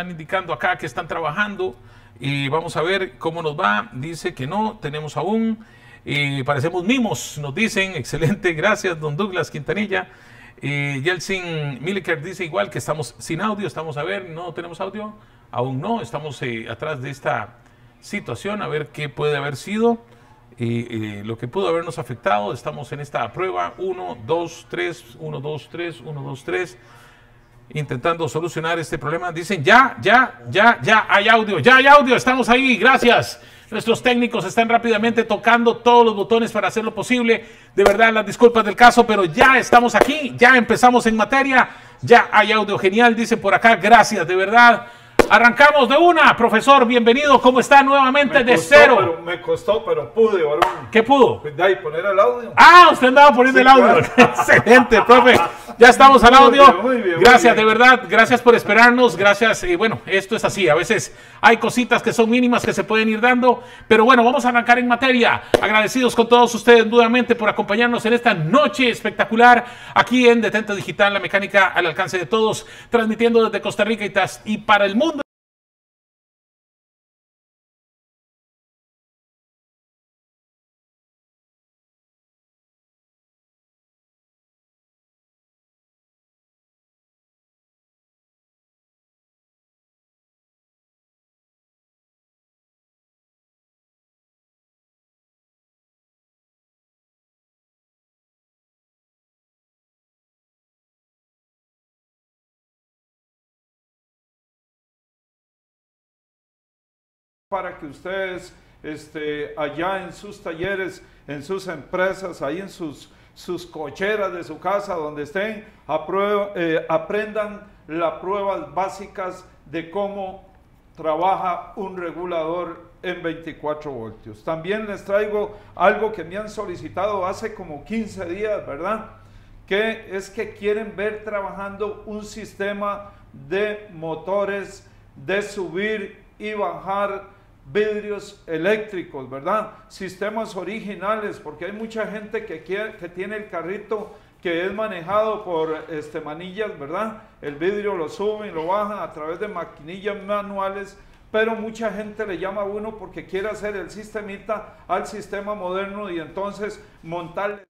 están indicando acá que están trabajando. Y vamos a ver cómo nos va. Dice que no, tenemos aún. Y parecemos mimos, nos dicen. Excelente, gracias, don Douglas Quintanilla. Y Yeltsin Miliker dice igual que estamos sin audio. Estamos a ver, no tenemos audio. Aún no, estamos eh, atrás de esta situación, a ver qué puede haber sido. Y, eh, lo que pudo habernos afectado, estamos en esta prueba 1, 2, 3, 1, 2, 3, 1, 2, 3 intentando solucionar este problema. Dicen, ya, ya, ya, ya hay audio, ya hay audio, estamos ahí, gracias. Nuestros técnicos están rápidamente tocando todos los botones para hacer lo posible. De verdad, las disculpas del caso, pero ya estamos aquí, ya empezamos en materia, ya hay audio genial, dicen por acá, gracias, de verdad. Arrancamos de una, profesor, bienvenido. ¿Cómo está nuevamente de cero? me costó, pero pude, ¿Qué pudo? Pues, poner el audio. Ah, usted andaba poniendo el audio. Excelente, profe. Ya estamos al audio. gracias, de verdad. Gracias por esperarnos. Gracias. Y bueno, esto es así. A veces hay cositas que son mínimas que se pueden ir dando. Pero bueno, vamos a arrancar en materia. Agradecidos con todos ustedes nuevamente por acompañarnos en esta noche espectacular aquí en Detente Digital, la mecánica al alcance de todos, transmitiendo desde Costa Rica y para el mundo para que ustedes este, allá en sus talleres, en sus empresas, ahí en sus, sus cocheras de su casa, donde estén, eh, aprendan las pruebas básicas de cómo trabaja un regulador en 24 voltios. También les traigo algo que me han solicitado hace como 15 días, ¿verdad? Que es que quieren ver trabajando un sistema de motores de subir y bajar vidrios eléctricos, ¿verdad? Sistemas originales, porque hay mucha gente que, quiere, que tiene el carrito que es manejado por este, manillas, ¿verdad? El vidrio lo sube y lo baja a través de maquinillas manuales, pero mucha gente le llama a uno porque quiere hacer el sistemita al sistema moderno y entonces montarle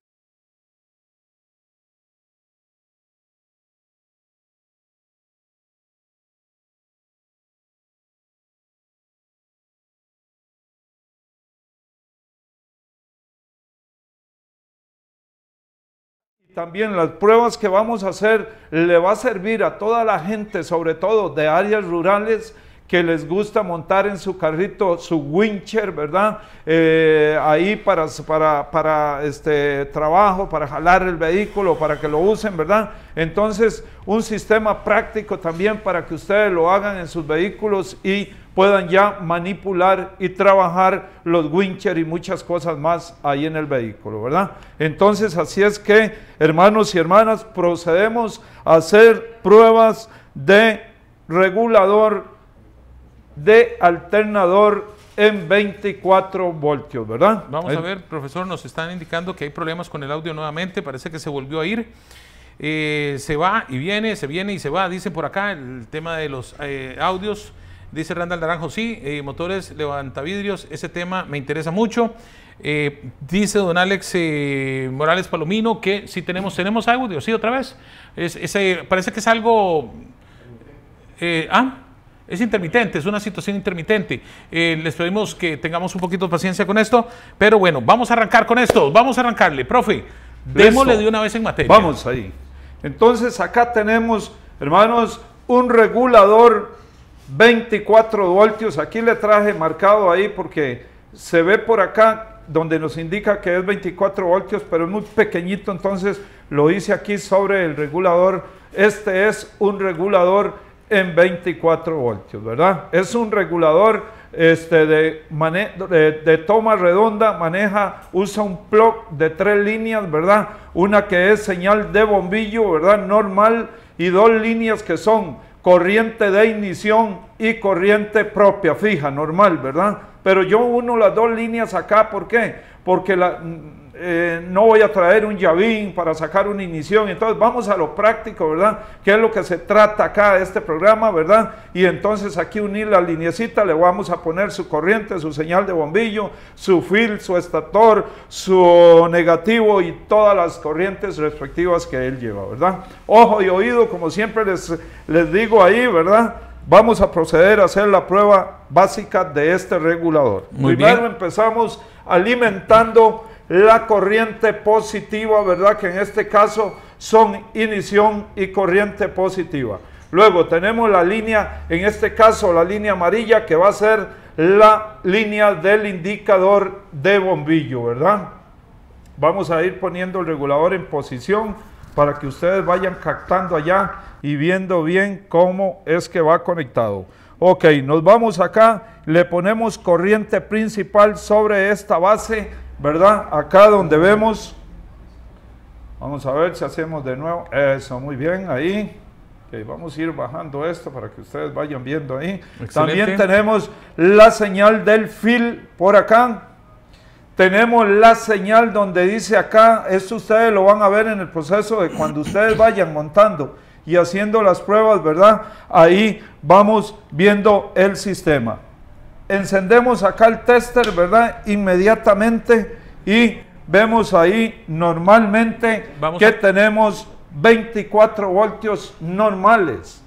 también las pruebas que vamos a hacer le va a servir a toda la gente, sobre todo de áreas rurales, que les gusta montar en su carrito su wincher, ¿verdad? Eh, ahí para, para, para, este trabajo, para jalar el vehículo, para que lo usen, ¿verdad? Entonces, un sistema práctico también para que ustedes lo hagan en sus vehículos y puedan ya manipular y trabajar los wincher y muchas cosas más ahí en el vehículo, ¿verdad? Entonces, así es que, hermanos y hermanas, procedemos a hacer pruebas de regulador, de alternador en 24 voltios, ¿verdad? Vamos a ver, profesor, nos están indicando que hay problemas con el audio nuevamente, parece que se volvió a ir. Eh, se va y viene, se viene y se va, dice por acá el tema de los eh, audios. Dice Randall Naranjo, sí, motores eh, motores, levantavidrios, ese tema me interesa mucho. Eh, dice don Alex eh, Morales Palomino que si tenemos, tenemos audio, sí, otra vez. parece que es algo... ah, es intermitente, es una situación intermitente. les pedimos que tengamos un poquito de paciencia con esto, pero bueno, vamos a arrancar con esto, vamos a arrancarle, profe. Démosle de una vez en materia. Vamos ahí. Entonces acá tenemos, hermanos, un regulador 24 voltios. Aquí le traje marcado ahí porque se ve por acá donde nos indica que es 24 voltios, pero es muy pequeñito, entonces lo hice aquí sobre el regulador. Este es un regulador en 24 voltios, ¿verdad? Es un regulador este, de, toma redonda, maneja, usa un plug de tres líneas, ¿verdad? Una que es señal de bombillo, ¿verdad? Normal, y dos líneas que son corriente de ignición y corriente propia, fija, normal, ¿verdad? Pero yo uno las dos líneas acá, ¿por qué? Porque la, eh, no voy a traer un llavín para sacar una ignición. Entonces vamos a lo práctico, ¿verdad? Que es lo que se trata acá de este programa, ¿verdad? Y entonces aquí unir la linecita, le vamos a poner su corriente, su señal de bombillo, su fil, su estator, su negativo y todas las corrientes respectivas que él lleva, ¿verdad? Ojo y oído, como siempre les, les digo ahí, ¿verdad? Vamos a proceder a hacer la prueba básica de este regulador. Muy Primero bien. empezamos alimentando la corriente positiva, ¿verdad? Que en este caso son inición y corriente positiva. Luego tenemos la línea, en este caso la línea amarilla, que va a ser la línea del indicador de bombillo, ¿verdad? Vamos a ir poniendo el regulador en posición para que ustedes vayan captando allá y viendo bien cómo es que va conectado. Ok, nos vamos acá, le ponemos corriente principal sobre esta base ¿verdad? Acá donde vemos, vamos a ver si hacemos de nuevo, eso, muy bien, ahí. vamos a ir bajando esto para que ustedes vayan viendo ahí. También tenemos la señal del fil por acá. Tenemos la señal donde dice acá, esto ustedes lo van a ver en el proceso de cuando ustedes vayan montando y haciendo las pruebas, ¿verdad? Ahí vamos viendo el sistema encendemos acá el tester, ¿verdad? Inmediatamente y vemos ahí normalmente que tenemos 24 voltios normales.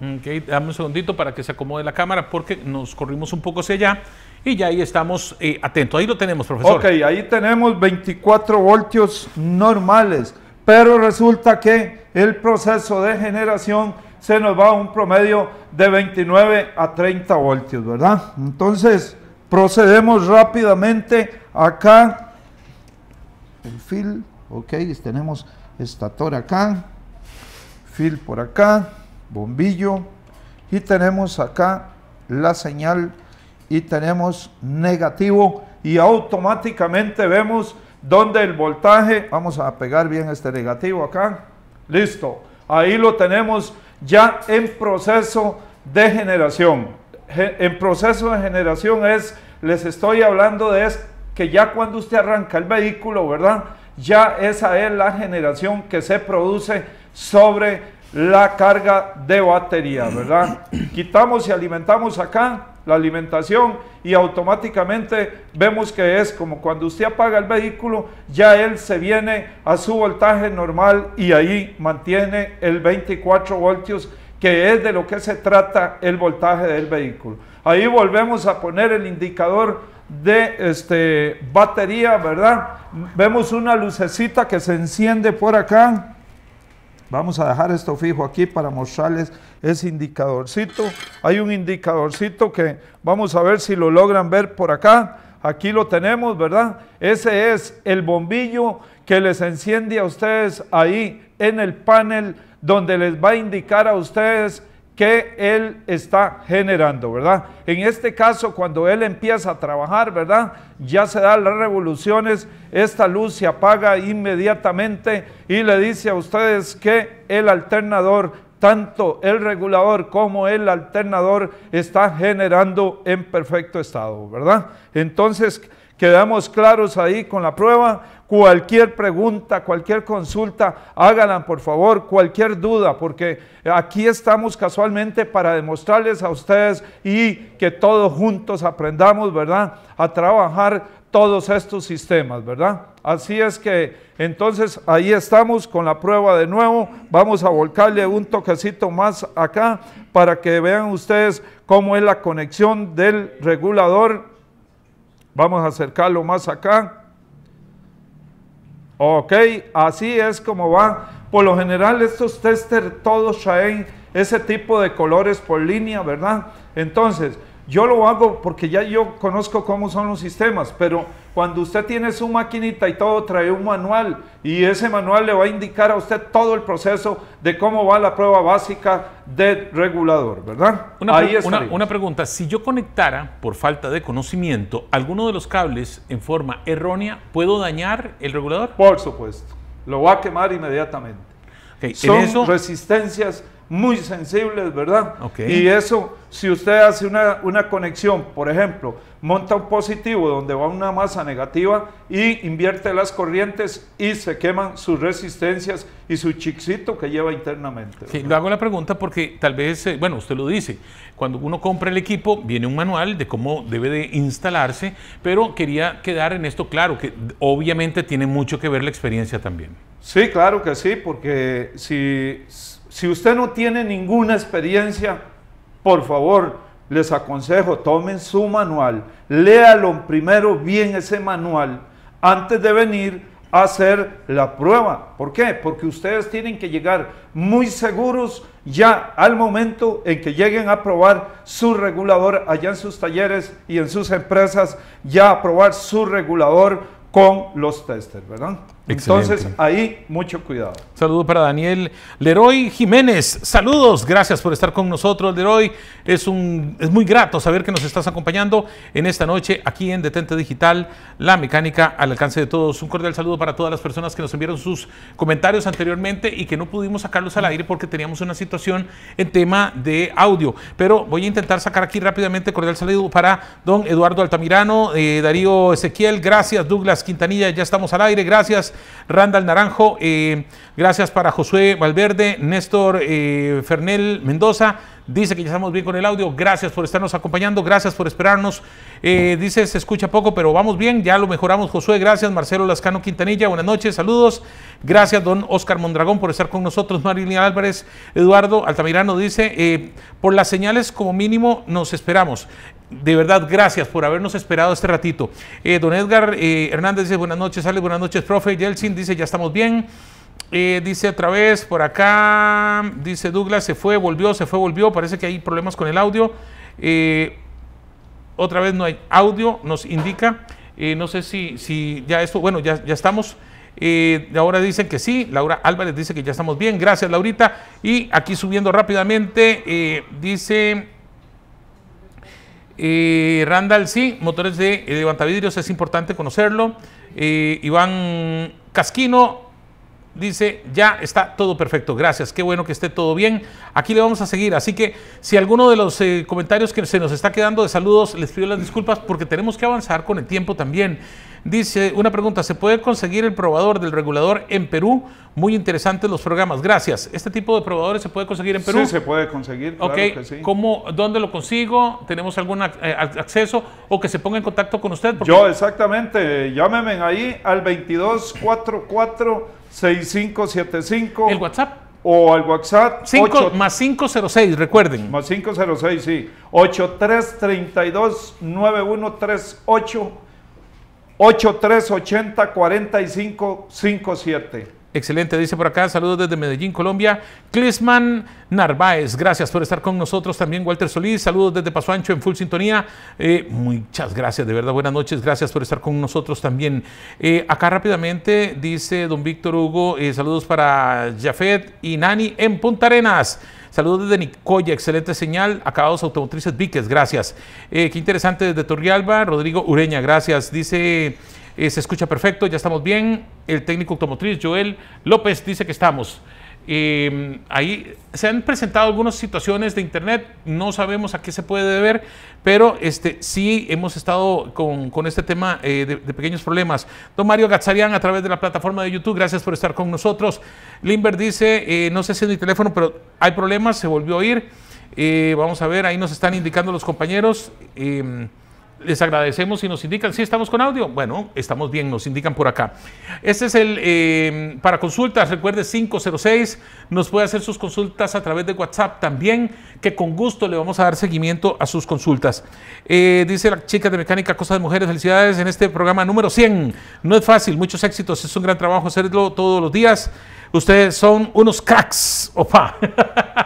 Ok, dame un segundito para que se acomode la cámara porque nos corrimos un poco hacia allá y ya ahí estamos eh, atentos. Ahí lo tenemos, profesor. Ok, ahí tenemos 24 voltios normales, pero resulta que el proceso de generación se nos va a un promedio de 29 a 30 voltios, ¿verdad? Entonces, procedemos rápidamente acá. El fil, ok, tenemos estator acá, fil por acá, bombillo, y tenemos acá la señal y tenemos negativo y automáticamente vemos donde el voltaje, vamos a pegar bien este negativo acá, listo, ahí lo tenemos ya en proceso de generación. En proceso de generación es, les estoy hablando de es que ya cuando usted arranca el vehículo, ¿verdad? Ya esa es la generación que se produce sobre la carga de batería, ¿verdad? Quitamos y alimentamos acá, la alimentación y automáticamente vemos que es como cuando usted apaga el vehículo, ya él se viene a su voltaje normal y ahí mantiene el 24 voltios que es de lo que se trata el voltaje del vehículo. Ahí volvemos a poner el indicador de este, batería, ¿verdad? Vemos una lucecita que se enciende por acá Vamos a dejar esto fijo aquí para mostrarles ese indicadorcito. Hay un indicadorcito que vamos a ver si lo logran ver por acá. Aquí lo tenemos, ¿verdad? Ese es el bombillo que les enciende a ustedes ahí en el panel donde les va a indicar a ustedes que él está generando, ¿verdad? En este caso, cuando él empieza a trabajar, ¿verdad? Ya se dan las revoluciones, esta luz se apaga inmediatamente y le dice a ustedes que el alternador, tanto el regulador como el alternador, está generando en perfecto estado, ¿verdad? Entonces, quedamos claros ahí con la prueba. Cualquier pregunta, cualquier consulta, háganla por favor, cualquier duda, porque aquí estamos casualmente para demostrarles a ustedes y que todos juntos aprendamos, ¿verdad? A trabajar todos estos sistemas, ¿verdad? Así es que entonces ahí estamos con la prueba de nuevo. Vamos a volcarle un toquecito más acá para que vean ustedes cómo es la conexión del regulador. Vamos a acercarlo más acá. Ok, así es como va. Por lo general estos tester todos traen ese tipo de colores por línea, ¿verdad? Entonces, yo lo hago porque ya yo conozco cómo son los sistemas, pero cuando usted tiene su maquinita y todo, trae un manual y ese manual le va a indicar a usted todo el proceso de cómo va la prueba básica del regulador, ¿verdad? Una, una, una pregunta, si yo conectara por falta de conocimiento alguno de los cables en forma errónea, ¿puedo dañar el regulador? Por supuesto, lo va a quemar inmediatamente. son resistencias muy sensibles, ¿verdad? Y eso, si usted hace una, conexión, por ejemplo, monta un positivo donde va una masa negativa y invierte las corrientes y se queman sus resistencias y su chixito que lleva internamente. Sí, le hago la pregunta porque tal vez, eh, bueno, usted lo dice, cuando uno compra el equipo viene un manual de cómo debe de instalarse, pero quería quedar en esto claro, que obviamente tiene mucho que ver la experiencia también. Sí, claro que sí, porque si si usted no tiene ninguna experiencia, por favor, les aconsejo, tomen su manual, léalo primero bien ese manual antes de venir a hacer la prueba. ¿Por qué? Porque ustedes tienen que llegar muy seguros ya al momento en que lleguen a probar su regulador allá en sus talleres y en sus empresas, ya a probar su regulador con los testers, ¿verdad? Entonces, ahí mucho cuidado. Saludos para Daniel. Leroy Jiménez, saludos, gracias por estar con nosotros, Leroy. Es, un, es muy grato saber que nos estás acompañando en esta noche aquí en Detente Digital, la mecánica al alcance de todos. Un cordial saludo para todas las personas que nos enviaron sus comentarios anteriormente y que no pudimos sacarlos al aire porque teníamos una situación en tema de audio. Pero voy a intentar sacar aquí rápidamente cordial saludo para don Eduardo Altamirano, eh, Darío Ezequiel, gracias, Douglas Quintanilla, ya estamos al aire, gracias. Randall Naranjo, eh, gracias para Josué Valverde, Néstor eh, Fernel Mendoza, dice que ya estamos bien con el audio, gracias por estarnos acompañando, gracias por esperarnos, eh, dice se escucha poco, pero vamos bien, ya lo mejoramos Josué, gracias, Marcelo Lascano Quintanilla, buenas noches, saludos, gracias don Oscar Mondragón por estar con nosotros, Marilina Álvarez, Eduardo Altamirano dice, por las señales como mínimo nos esperamos, de verdad, gracias por habernos esperado este ratito. Eh, don Edgar eh, Hernández dice buenas noches, Alex, buenas noches, profe. Yeltsin dice ya estamos bien. Eh, dice otra vez por acá, dice Douglas, se fue, volvió, se fue, volvió. Parece que hay problemas con el audio. otra vez no hay audio, nos indica. no sé si, ya esto, bueno, ya, estamos. ahora dicen que sí, Laura Álvarez dice que ya estamos bien, gracias Laurita. Y aquí subiendo rápidamente, dice eh, Randall, sí, motores de, eh, de levantavidrios es importante conocerlo. Eh, Iván Casquino dice, ya está todo perfecto, gracias, qué bueno que esté todo bien. Aquí le vamos a seguir, así que si alguno de los comentarios que se nos está quedando de saludos, les pido las disculpas porque tenemos que avanzar con el tiempo también. Dice una pregunta, ¿se puede conseguir el probador del regulador en Perú? Muy interesantes los programas, gracias. ¿Este tipo de probadores se puede conseguir en Perú? Sí, se puede conseguir, claro que sí. ¿Cómo, ¿Dónde lo consigo? ¿Tenemos algún eh, acceso? ¿O que se ponga en contacto con usted? Yo, exactamente. Llámenme ahí al 2244-6575. ¿El WhatsApp? O al WhatsApp. 5, cinco más 506, recuerden. Más 506, sí. 8332-9138 8380-4557. Excelente, dice por acá, saludos desde Medellín, Colombia. Clisman Narváez, gracias por estar con nosotros también, Walter Solís, saludos desde Paso Ancho en Full Sintonía. Eh, muchas gracias, de verdad, buenas noches, gracias por estar con nosotros también. Eh, acá rápidamente dice don Víctor Hugo, eh, saludos para Jafet y Nani en Punta Arenas. Saludos desde Nicoya, excelente señal. Acabados Automotrices Víquez, gracias. Eh, qué interesante desde Torrialba, Rodrigo Ureña, gracias. Dice, eh, se escucha perfecto, ya estamos bien. El técnico automotriz Joel López dice que estamos. Em, ahí se han presentado algunas situaciones de internet, no sabemos a qué se puede deber, pero este, sí hemos estado con, este tema eh, de, pequeños problemas. Don Mario Gazzarian, a través de la plataforma de YouTube, gracias por estar con nosotros. Limber dice, eh, no sé si es mi teléfono, pero hay problemas, se volvió a oír. Eh, vamos a ver, ahí nos están indicando los compañeros. Em, les agradecemos y nos indican, si ¿Sí estamos con audio. Bueno, estamos bien, nos indican por acá. Este es el, eh, para consultas, recuerde 506, nos puede hacer sus consultas a través de WhatsApp también, que con gusto le vamos a dar seguimiento a sus consultas. Eh, dice la chica de Mecánica Cosas de Mujeres, felicidades en este programa número 100. No es fácil, muchos éxitos, es un gran trabajo hacerlo todos los días. Ustedes son unos cracks, opa.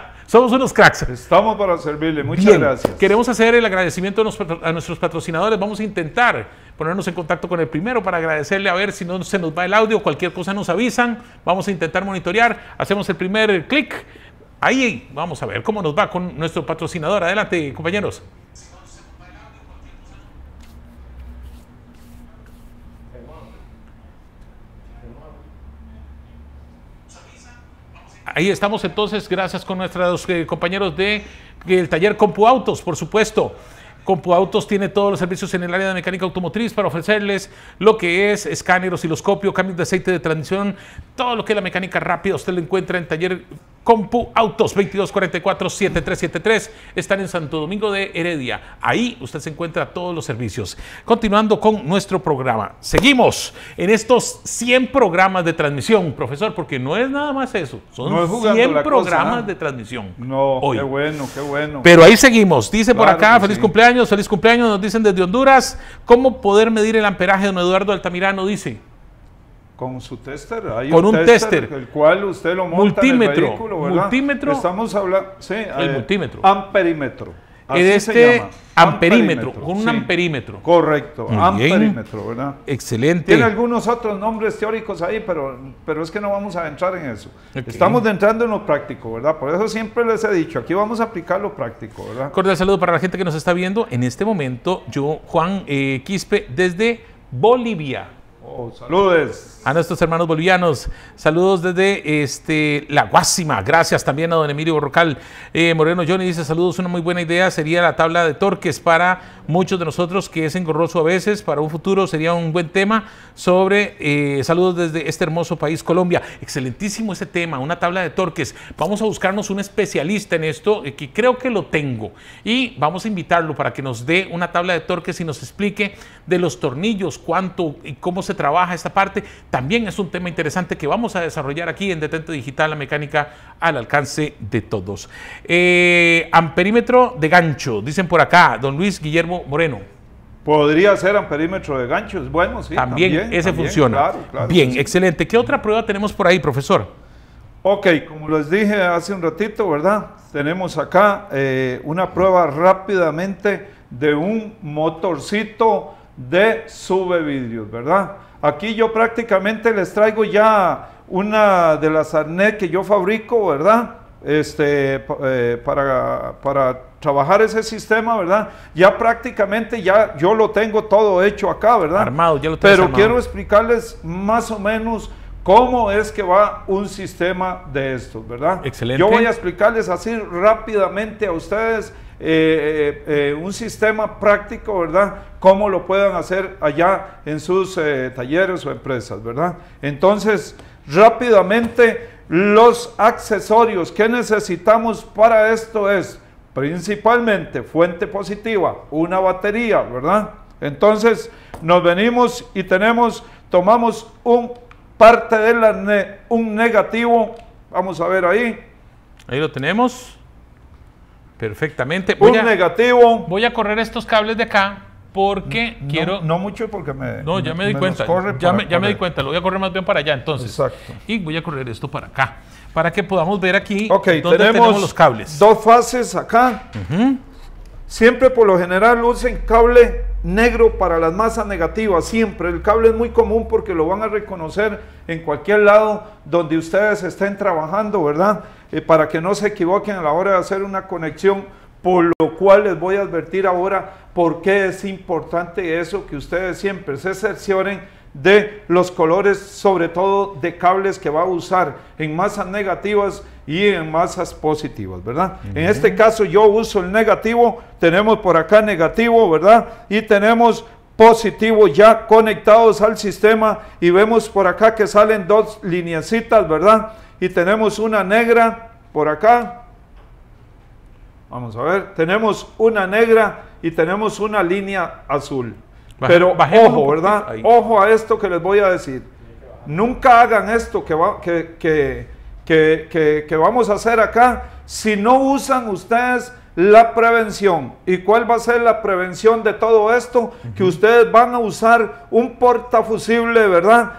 Somos unos cracks. Estamos para servirle. Muchas gracias. Queremos hacer el agradecimiento a, nuestros patrocinadores. Vamos a intentar ponernos en contacto con el primero para agradecerle a ver si no se nos va el audio. Cualquier cosa nos avisan. Vamos a intentar monitorear. Hacemos el primer clic. Ahí vamos a ver cómo nos va con nuestro patrocinador. Adelante, compañeros. Ahí estamos entonces, gracias con nuestros eh, compañeros del de, el taller CompuAutos, por supuesto. CompuAutos tiene todos los servicios en el área de mecánica automotriz para ofrecerles lo que es escáner, osciloscopio, cambios de aceite de transmisión, todo lo que es la mecánica rápida. Usted lo encuentra en taller Compu Autos 2244-7373 están en Santo Domingo de Heredia. Ahí usted se encuentra todos los servicios. Continuando con nuestro programa, seguimos en estos 100 programas de transmisión, profesor, porque no es nada más eso, son 100 programas de transmisión. No, qué bueno, qué bueno. Pero ahí seguimos. Dice por acá, feliz cumpleaños, feliz cumpleaños, nos dicen desde Honduras, ¿cómo poder medir el amperaje, don Eduardo Altamirano? Dice. Con su tester. Hay con un, tester, El cual usted lo monta multímetro, en Multímetro. Estamos hablando. Sí, el eh, multímetro. Amperímetro. este Amperímetro, con un amperímetro. Correcto, amperímetro, ¿verdad? Excelente. Tiene algunos otros nombres teóricos ahí, pero, pero es que no vamos a entrar en eso. Estamos entrando en lo práctico, ¿verdad? Por eso siempre les he dicho, aquí vamos a aplicar lo práctico, ¿verdad? Cordial saludo para la gente que nos está viendo. En este momento, yo, Juan eh, Quispe, desde Bolivia. Oh, saludos a nuestros hermanos bolivianos. Saludos desde este, La Guásima. Gracias también a don Emilio Borrocal. Eh, Moreno Johnny dice, saludos, una muy buena idea sería la tabla de torques para muchos de nosotros, que es engorroso a veces, para un futuro sería un buen tema sobre eh, saludos desde este hermoso país, Colombia. Excelentísimo ese tema, una tabla de torques. Vamos a buscarnos un especialista en esto, eh, que creo que lo tengo, y vamos a invitarlo para que nos dé una tabla de torques y nos explique de los tornillos, cuánto y cómo se trabaja esta parte también es un tema interesante que vamos a desarrollar aquí en Detento Digital, la mecánica al alcance de todos. Eh, amperímetro de gancho, dicen por acá, don Luis Guillermo Moreno. Podría ser amperímetro de gancho, es bueno, sí. También, ese funciona. Bien, excelente. ¿Qué otra prueba tenemos por ahí, profesor? Ok, como les dije hace un ratito, ¿verdad? Tenemos acá eh, una prueba rápidamente de un motorcito de sube vidrios, ¿verdad? Aquí yo prácticamente les traigo ya una de las arnés que yo fabrico, ¿verdad? Este, eh, para, para trabajar ese sistema, ¿verdad? Ya prácticamente ya yo lo tengo todo hecho acá, ¿verdad? Armado, ya lo tengo Pero quiero explicarles más o menos cómo es que va un sistema de estos, ¿verdad? Excelente. Yo voy a explicarles así rápidamente a ustedes eh, eh, eh, un sistema práctico, ¿verdad? Cómo lo puedan hacer allá en sus talleres o empresas, ¿verdad? Entonces, rápidamente, los accesorios que necesitamos para esto es principalmente fuente positiva, una batería, ¿verdad? Entonces, nos venimos y tenemos, tomamos un parte de la un negativo. Vamos a ver ahí. Ahí lo tenemos. Perfectamente. un negativo. Voy a correr estos cables de acá porque quiero... No mucho porque me... No, ya me, di cuenta. Ya, me, ya me, di cuenta. Lo voy a correr más bien para allá entonces. Exacto. Y voy a correr esto para acá. Para que podamos ver aquí Ok. dónde tenemos, los cables. Dos fases acá. Siempre por lo general usen cable negro para las masas negativas, siempre. El cable es muy común porque lo van a reconocer en cualquier lado donde ustedes estén trabajando, ¿verdad? Eh, para que no se equivoquen a la hora de hacer una conexión, por lo cual les voy a advertir ahora por qué es importante eso, que ustedes siempre se cercioren de los colores, sobre todo de cables que va a usar en masas negativas y en masas positivas, ¿verdad? En este caso yo uso el negativo, tenemos por acá negativo, ¿verdad? Y tenemos positivo ya conectados al sistema y vemos por acá que salen dos lineacitas, ¿verdad? Y tenemos una negra por acá. Vamos a ver, tenemos una negra y tenemos una línea azul. Pero ojo, ¿verdad? Ojo a esto que les voy a decir. Nunca hagan esto que, vamos a hacer acá si no usan ustedes la prevención. ¿Y cuál va a ser la prevención de todo esto? Que ustedes van a usar un portafusible, ¿verdad?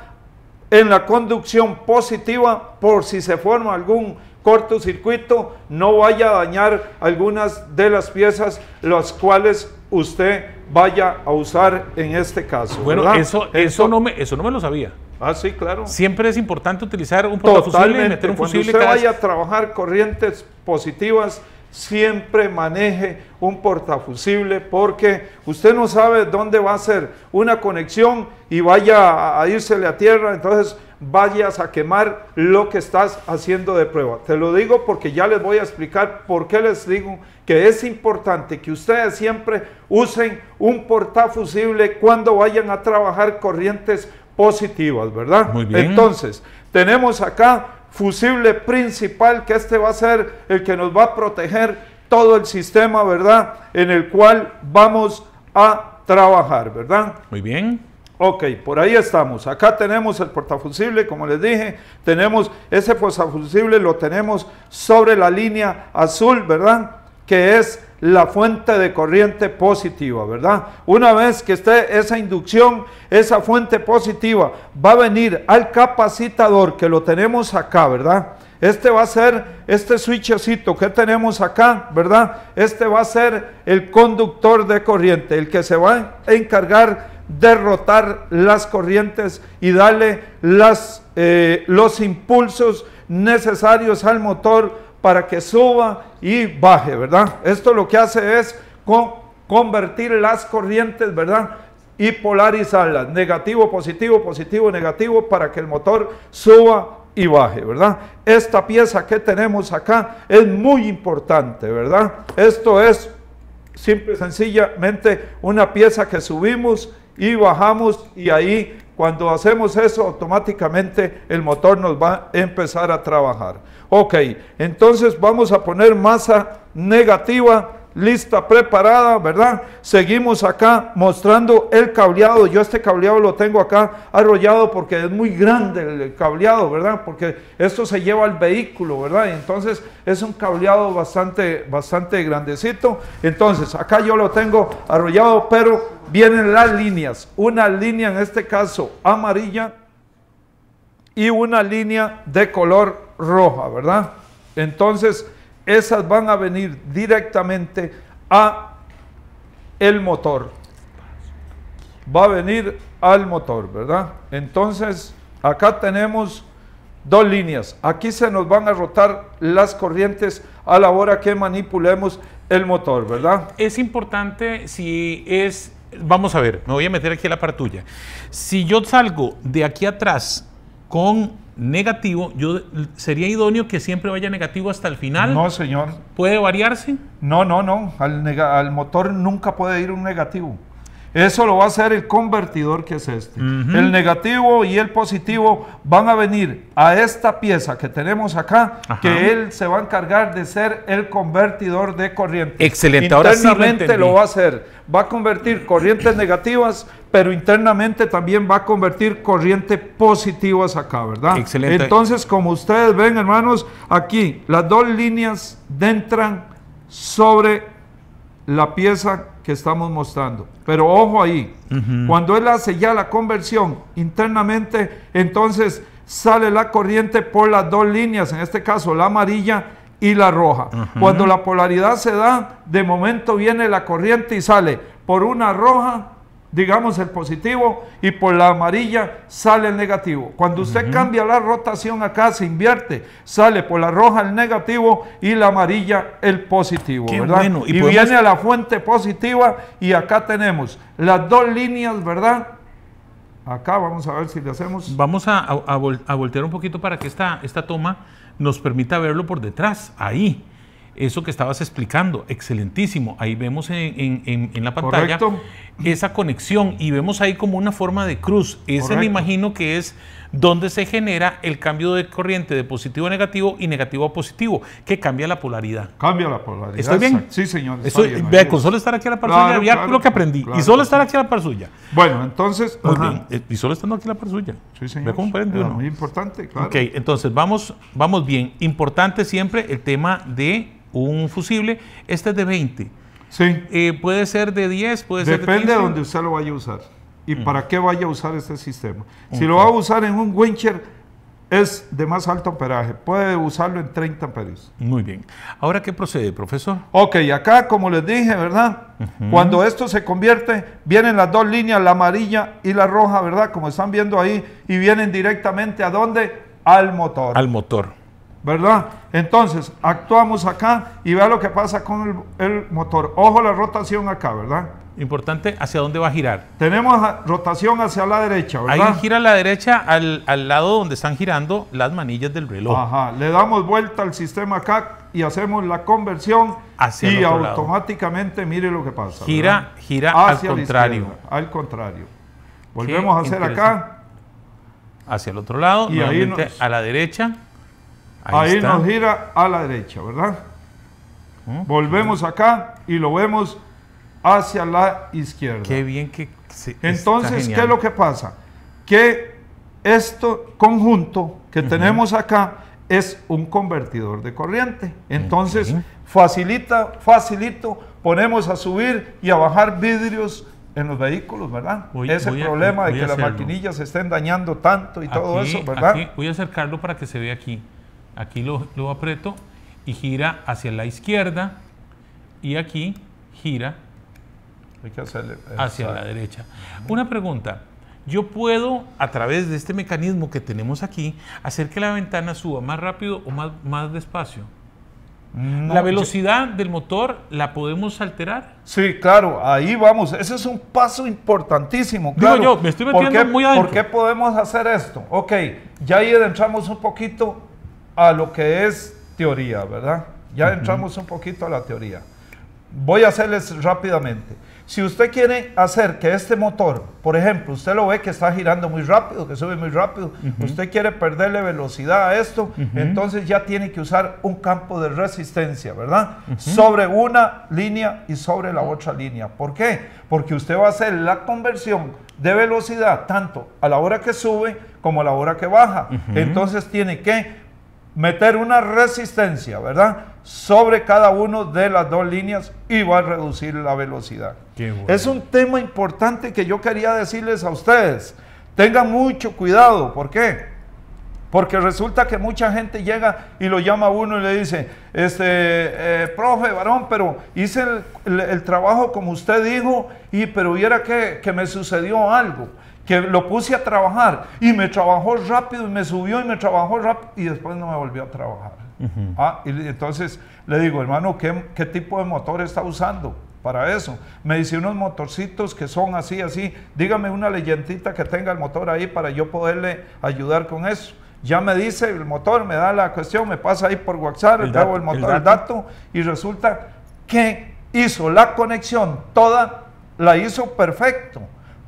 En la conducción positiva por si se forma algún cortocircuito, no vaya a dañar algunas de las piezas las cuales usted vaya a usar en este caso. Bueno, eso, eso, no me, eso no me lo sabía. Ah, sí, claro. Siempre es importante utilizar un portafusible y meter un fusible. Cuando usted vaya a trabajar corrientes positivas, siempre maneje un portafusible porque usted no sabe dónde va a ser una conexión y vaya a, irse a tierra, entonces vayas a quemar lo que estás haciendo de prueba. Te lo digo porque ya les voy a explicar por qué les digo que es importante que ustedes siempre usen un portafusible cuando vayan a trabajar corrientes positivas, ¿verdad? Muy bien. Entonces, tenemos acá fusible principal, que este va a ser el que nos va a proteger todo el sistema, ¿verdad? En el cual vamos a trabajar, ¿verdad? Muy bien. Ok, por ahí estamos. Acá tenemos el portafusible, como les dije, tenemos ese portafusible, lo tenemos sobre la línea azul, ¿verdad? Que es la fuente de corriente positiva, ¿verdad? Una vez que esté esa inducción, esa fuente positiva va a venir al capacitador que lo tenemos acá, ¿verdad? Este va a ser este switchecito que tenemos acá, ¿verdad? Este va a ser el conductor de corriente, el que se va a encargar de rotar las corrientes y darle las, eh, los impulsos necesarios al motor para que suba y baje, ¿verdad? Esto lo que hace es convertir las corrientes, ¿verdad? y polarizarlas, negativo, positivo, positivo, negativo, para que el motor suba y baje, ¿verdad? Esta pieza que tenemos acá es muy importante, ¿verdad? Esto es simple y sencillamente una pieza que subimos y bajamos y ahí cuando hacemos eso automáticamente el motor nos va a empezar a trabajar. Ok, entonces vamos a poner masa negativa lista, preparada, ¿verdad? Seguimos acá mostrando el cableado. Yo este cableado lo tengo acá arrollado porque es muy grande el cableado, ¿verdad? Porque esto se lleva al vehículo, ¿verdad? entonces es un cableado bastante, bastante grandecito. Entonces acá yo lo tengo arrollado, pero vienen las líneas. Una línea en este caso amarilla y una línea de color roja, ¿verdad? Entonces, esas van a venir directamente a el motor. Va a venir al motor, ¿verdad? Entonces, acá tenemos dos líneas. Aquí se nos van a rotar las corrientes a la hora que manipulemos el motor, ¿verdad? Es importante si es... Vamos a ver, me voy a meter aquí a la partulla. Si yo salgo de aquí atrás con negativo, yo sería idóneo que siempre vaya negativo hasta el final. No, señor. ¿Puede variarse? No, no, no. Al, al motor nunca puede ir un negativo. Eso lo va a hacer el convertidor que es este. El negativo y el positivo van a venir a esta pieza que tenemos acá, que él se va a encargar de ser el convertidor de corriente. Excelente, ahora lo, va a hacer. Va a convertir corrientes negativas, pero internamente también va a convertir corrientes positivas acá, ¿verdad? Excelente. Entonces, como ustedes ven, hermanos, aquí las dos líneas entran sobre la pieza que estamos mostrando. Pero ojo ahí, cuando él hace ya la conversión internamente, entonces sale la corriente por las dos líneas, en este caso la amarilla y la roja. Cuando la polaridad se da, de momento viene la corriente y sale por una roja digamos el positivo y por la amarilla sale el negativo. Cuando usted cambia la rotación acá, se invierte, sale por la roja el negativo y la amarilla el positivo, ¿verdad? Y, viene a la fuente positiva y acá tenemos las dos líneas, ¿verdad? Acá vamos a ver si le hacemos... Vamos a, voltear un poquito para que esta toma nos permita verlo por detrás, ahí eso que estabas explicando, excelentísimo. Ahí vemos en, la pantalla esa conexión y vemos ahí como una forma de cruz. Ese me imagino que es donde se genera el cambio de corriente de positivo a negativo y negativo a positivo, que cambia la polaridad. Cambia la polaridad. ¿Está bien? Sí, señor. Estoy, solo estar aquí a la par lo que aprendí. y solo estar aquí a la par suya. Bueno, entonces... bien. Eh, y solo estando aquí a la par suya. Sí, señor. Uno? Muy importante, claro. Ok, entonces vamos, vamos bien. Importante siempre el tema de un fusible, este es de 20. Sí. Eh, puede ser de 10, puede Depende ser de Depende de donde usted lo vaya a usar y mm. para qué vaya a usar este sistema. Si lo va a usar en un wincher, es de más alto operaje. Puede usarlo en 30 amperios. Muy bien. Ahora, ¿qué procede, profesor? Ok, acá, como les dije, ¿verdad? Cuando esto se convierte, vienen las dos líneas, la amarilla y la roja, ¿verdad? Como están viendo ahí, y vienen directamente a dónde? Al motor. Al motor. ¿verdad? Entonces, actuamos acá y vea lo que pasa con el, motor. Ojo la rotación acá, ¿verdad? Importante, ¿hacia dónde va a girar? Tenemos rotación hacia la derecha, ¿verdad? Ahí gira a la derecha al, lado donde están girando las manillas del reloj. Ajá, le damos vuelta al sistema acá y hacemos la conversión hacia y automáticamente mire lo que pasa. Gira, gira hacia al contrario. Al contrario. Volvemos a hacer acá. Hacia el otro lado, y ahí a la derecha. Ahí, nos gira a la derecha, ¿verdad? Volvemos acá y lo vemos hacia la izquierda. Qué bien que... Se, Entonces, ¿qué es lo que pasa? Que este conjunto que tenemos acá es un convertidor de corriente. Entonces, facilita, facilito, ponemos a subir y a bajar vidrios en los vehículos, ¿verdad? Ese problema de que las maquinillas se estén dañando tanto y todo eso, ¿verdad? voy a acercarlo para que se vea aquí. Aquí lo, lo aprieto y gira hacia la izquierda y aquí gira eh, hacia la derecha. Una pregunta. Yo puedo, a través de este mecanismo que tenemos aquí, hacer que la ventana suba más rápido o más, más despacio. la velocidad del motor la podemos alterar. Sí, claro, ahí vamos. Ese es un paso importantísimo. Claro. yo, me estoy metiendo muy adentro. ¿Por qué podemos hacer esto? Ok, ya ahí adentramos un poquito a lo que es teoría, ¿verdad? Ya entramos un poquito a la teoría. Voy a hacerles rápidamente. Si usted quiere hacer que este motor, por ejemplo, usted lo ve que está girando muy rápido, que sube muy rápido, usted quiere perderle velocidad a esto, entonces ya tiene que usar un campo de resistencia, ¿verdad? Sobre una línea y sobre la otra línea. ¿Por qué? Porque usted va a hacer la conversión de velocidad tanto a la hora que sube como a la hora que baja. Entonces tiene que meter una resistencia, ¿verdad? Sobre cada una de las dos líneas y va a reducir la velocidad. Es un tema importante que yo quería decirles a ustedes. Tengan mucho cuidado, ¿por qué? Porque resulta que mucha gente llega y lo llama a uno y le dice, este, eh, profe, varón, pero hice el, trabajo como usted dijo, y pero hubiera que, que me sucedió algo que lo puse a trabajar y me trabajó rápido y me subió y me trabajó rápido y después no me volvió a trabajar. ah, y entonces le digo, hermano, ¿qué, tipo de motor está usando? para eso. Me dice unos motorcitos que son así, así. Dígame una leyentita que tenga el motor ahí para yo poderle ayudar con eso. Ya me dice el motor, me da la cuestión, me pasa ahí por WhatsApp, le hago el motor, el dato. y resulta que hizo la conexión toda, la hizo perfecto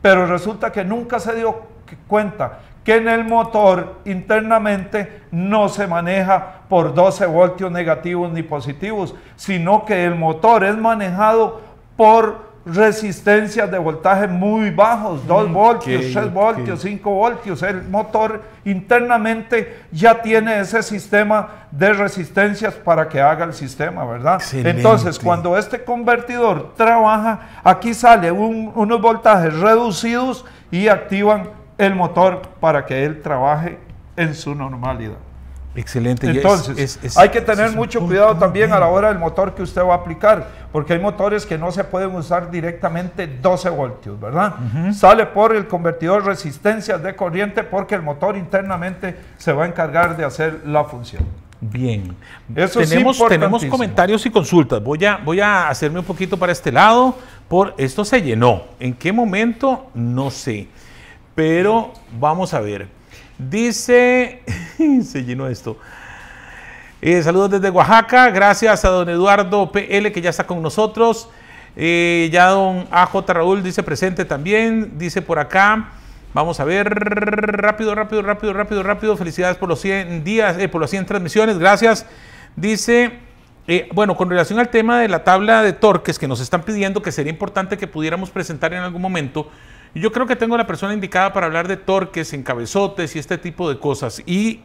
pero resulta que nunca se dio cuenta que en el motor internamente no se maneja por 12 voltios negativos ni positivos, sino que el motor es manejado por resistencias de voltaje muy bajos, 2 voltios, 3 voltios, 5 voltios. El motor internamente ya tiene ese sistema de resistencias para que haga el sistema, ¿verdad? Entonces, cuando este convertidor trabaja, aquí sale unos voltajes reducidos y activan el motor para que él trabaje en su normalidad. Excelente. Entonces, hay que tener mucho cuidado también a la hora del motor que usted va a aplicar, porque hay motores que no se pueden usar directamente 12 voltios, ¿verdad? Sale por el convertidor resistencias de corriente porque el motor internamente se va a encargar de hacer la función. Bien. Eso tenemos, tenemos comentarios y consultas. Voy a, voy a hacerme un poquito para este lado. Por, esto se llenó. ¿En qué momento? No sé. Pero vamos a ver. Dice, se llenó esto. Eh, saludos desde Oaxaca, gracias a don Eduardo PL que ya está con nosotros. Eh, ya don AJ Raúl dice presente también, dice por acá. Vamos a ver, rápido, rápido, rápido, rápido, rápido. Felicidades por los 100 días, eh, por las 100 transmisiones, gracias. Dice, bueno, con relación al tema de la tabla de torques que nos están pidiendo, que sería importante que pudiéramos presentar en algún momento, y yo creo que tengo la persona indicada para hablar de torques, encabezotes y este tipo de cosas. Y,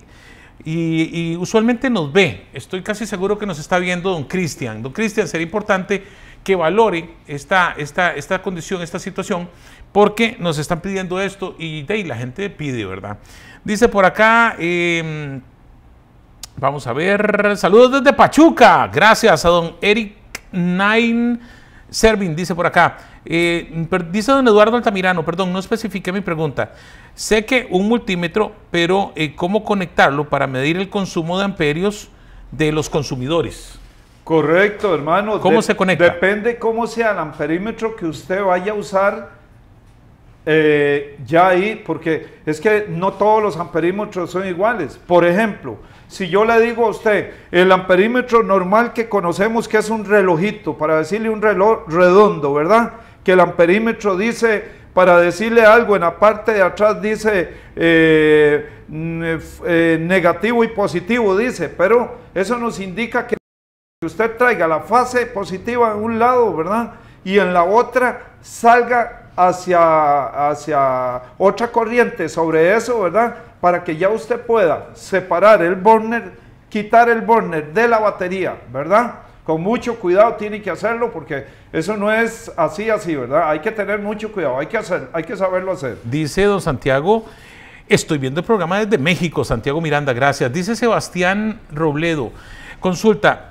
usualmente nos ve. Estoy casi seguro que nos está viendo don Cristian. Don Cristian, sería importante que valore esta, esta, esta condición, esta situación, porque nos están pidiendo esto y de la gente pide, ¿verdad? Dice por acá... Em, vamos a ver. Saludos desde Pachuca. Gracias a don Eric Nine Servin dice por acá, eh, dice don Eduardo Altamirano, perdón, no especifique mi pregunta. Sé que un multímetro, pero eh, ¿cómo conectarlo para medir el consumo de amperios de los consumidores? Correcto, hermano. ¿Cómo se conecta? Depende cómo sea el amperímetro que usted vaya a usar. Eh, ya ahí, porque es que no todos los amperímetros son iguales. Por ejemplo, si yo le digo a usted el amperímetro normal que conocemos que es un relojito, para decirle un reloj redondo, ¿verdad? Que el amperímetro dice, para decirle algo en la parte de atrás dice eh, mm, eh, negativo y positivo, dice, pero eso nos indica que usted traiga la fase positiva en un lado, ¿verdad? Y en la otra salga hacia, hacia otra corriente sobre eso, ¿verdad? para que ya usted pueda separar el burner, quitar el burner de la batería, ¿verdad? Con mucho cuidado tiene que hacerlo porque eso no es así, así, ¿verdad? Hay que tener mucho cuidado, hay que, hacer, hay que saberlo hacer. Dice don Santiago, estoy viendo el programa desde México, Santiago Miranda, gracias. Dice Sebastián Robledo, consulta,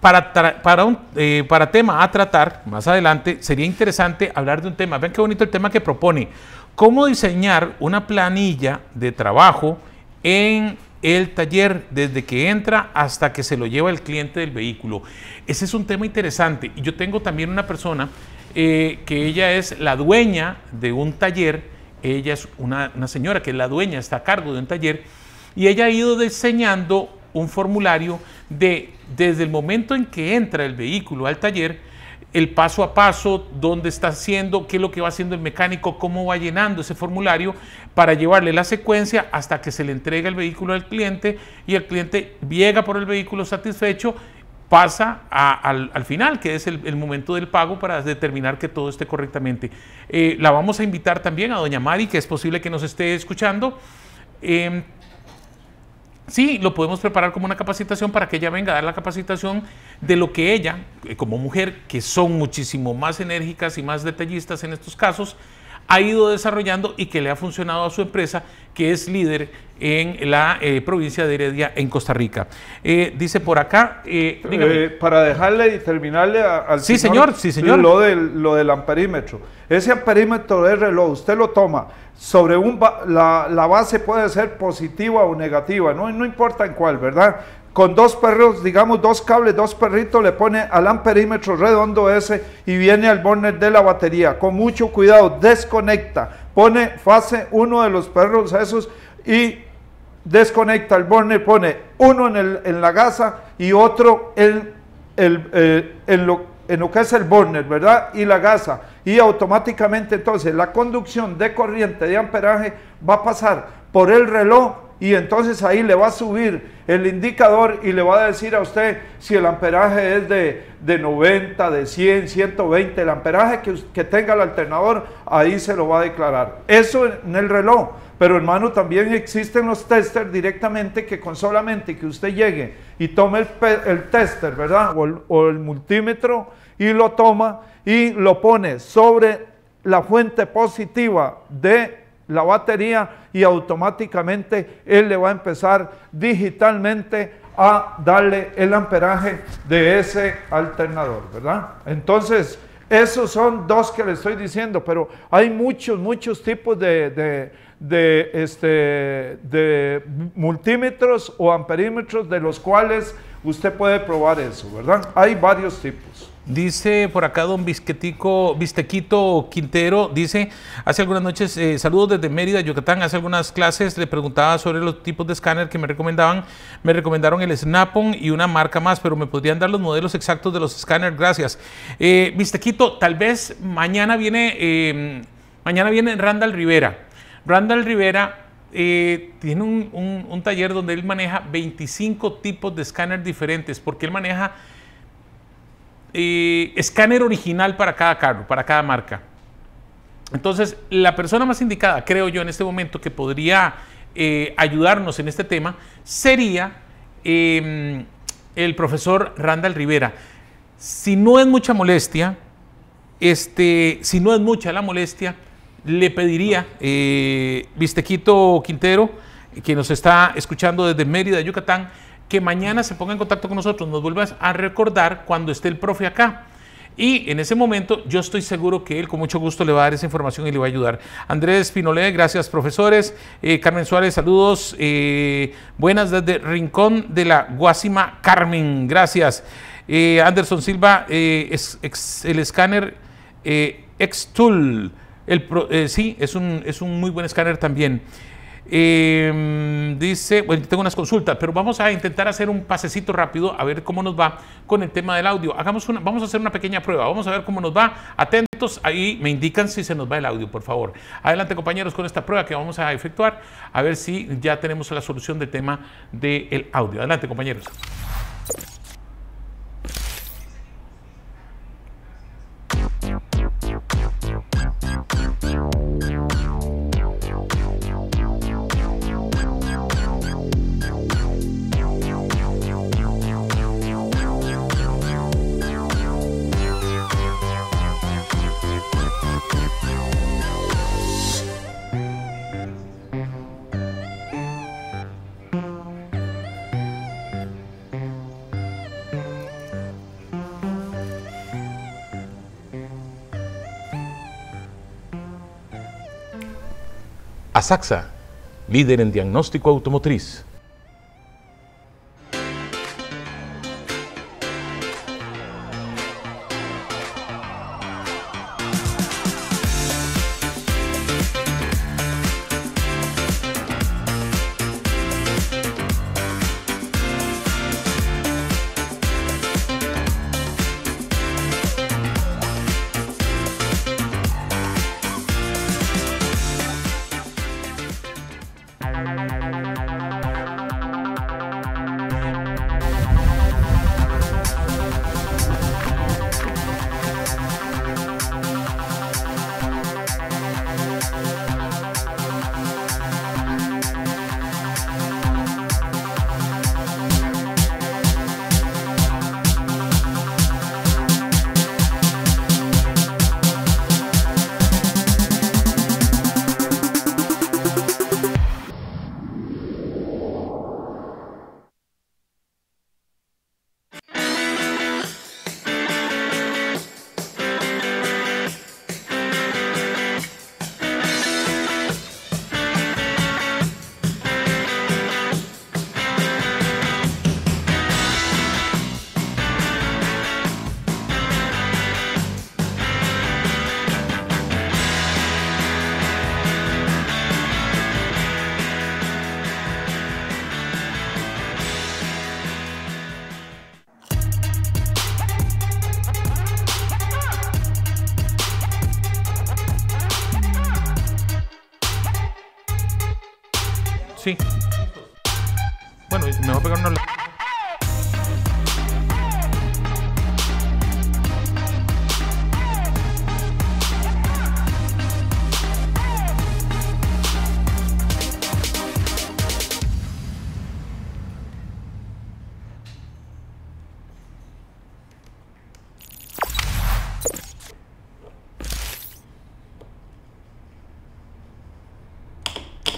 para, para, un, eh, para tema a tratar más adelante, sería interesante hablar de un tema. ven qué bonito el tema que propone cómo diseñar una planilla de trabajo en el taller desde que entra hasta que se lo lleva el cliente del vehículo. Ese es un tema interesante. Y yo tengo también una persona eh, que ella es la dueña de un taller. Ella es una, una señora que es la dueña, está a cargo de un taller. Y ella ha ido diseñando un formulario de desde el momento en que entra el vehículo al taller el paso a paso, dónde está haciendo, qué es lo que va haciendo el mecánico, cómo va llenando ese formulario para llevarle la secuencia hasta que se le entrega el vehículo al cliente y el cliente llega por el vehículo satisfecho, pasa al, final, que es el, momento del pago para determinar que todo esté correctamente. Eh, la vamos a invitar también a doña Mari, que es posible que nos esté escuchando. Em, Sí, lo podemos preparar como una capacitación para que ella venga a dar la capacitación de lo que ella, eh, como mujer, que son muchísimo más enérgicas y más detallistas en estos casos, ha ido desarrollando y que le ha funcionado a su empresa, que es líder en la eh, provincia de Heredia, en Costa Rica. Eh, dice por acá... Eh, para dejarle y terminarle al sí, señor, sí, señor. Lo, del, lo del amperímetro. Ese amperímetro de reloj, usted lo toma sobre un... La, la base puede ser positiva o negativa, no, no importa en cuál, ¿verdad? con dos perros, digamos dos cables, dos perritos, le pone al amperímetro redondo ese y viene al borner de la batería. Con mucho cuidado, desconecta, pone fase uno de los perros esos y desconecta el borner, pone uno en, el, en la gasa y otro en, eh, en, lo, en lo que es el borner, ¿verdad? Y la gasa. Y automáticamente entonces la conducción de corriente de amperaje va a pasar por el reloj y entonces ahí le va a subir el indicador y le va a decir a usted si el amperaje es de, 90, de 100, 120, el amperaje que, tenga el alternador, ahí se lo va a declarar. Eso en el reloj. Pero hermano, también existen los testers directamente que con solamente que usted llegue y tome el, tester, ¿verdad? o el multímetro y lo toma y lo pone sobre la fuente positiva de la batería y automáticamente él le va a empezar digitalmente a darle el amperaje de ese alternador, ¿verdad? Entonces, esos son dos que le estoy diciendo, pero hay muchos, muchos tipos de, este, de multímetros o amperímetros de los cuales usted puede probar eso, ¿verdad? Hay varios tipos. Dice por acá don Vizquetico, Vistequito Quintero, dice, hace algunas noches, eh, saludos desde Mérida, Yucatán, hace algunas clases le preguntaba sobre los tipos de escáner que me recomendaban, me recomendaron el Snap-on y una marca más, pero me podrían dar los modelos exactos de los escáneres, gracias. Eh, Vistequito, tal vez mañana viene, eh, mañana viene Randall Rivera. Randall Rivera eh, tiene un, taller donde él maneja 25 tipos de escáner diferentes, porque él maneja eh, escáner original para cada carro, para cada marca. Entonces, la persona más indicada, creo yo, en este momento que podría eh, ayudarnos en este tema sería em, el profesor Randall Rivera. Si no es mucha molestia, este, si no es mucha la molestia, le pediría, eh, Vistequito Quintero, que nos está escuchando desde Mérida, Yucatán, que mañana se ponga en contacto con nosotros, nos vuelvas a recordar cuando esté el profe acá. Y en ese momento yo estoy seguro que él con mucho gusto le va a dar esa información y le va a ayudar. Andrés Pinolé, gracias profesores. Eh, Carmen Suárez, saludos. Eh, buenas desde Rincón de la Guasima, Carmen, gracias. Eh, Anderson Silva, es, el escáner Xtool. Eh, sí, es un, es un muy buen escáner también. Em, dice, bueno, tengo unas consultas, pero vamos a intentar hacer un pasecito rápido a ver cómo nos va con el tema del audio. Hagamos una, vamos a hacer una pequeña prueba, vamos a ver cómo nos va. Atentos, ahí me indican si se nos va el audio, por favor. Adelante, compañeros, con esta prueba que vamos a efectuar, a ver si ya tenemos la solución del tema del audio. Adelante, compañeros. ASAXA, líder en diagnóstico automotriz.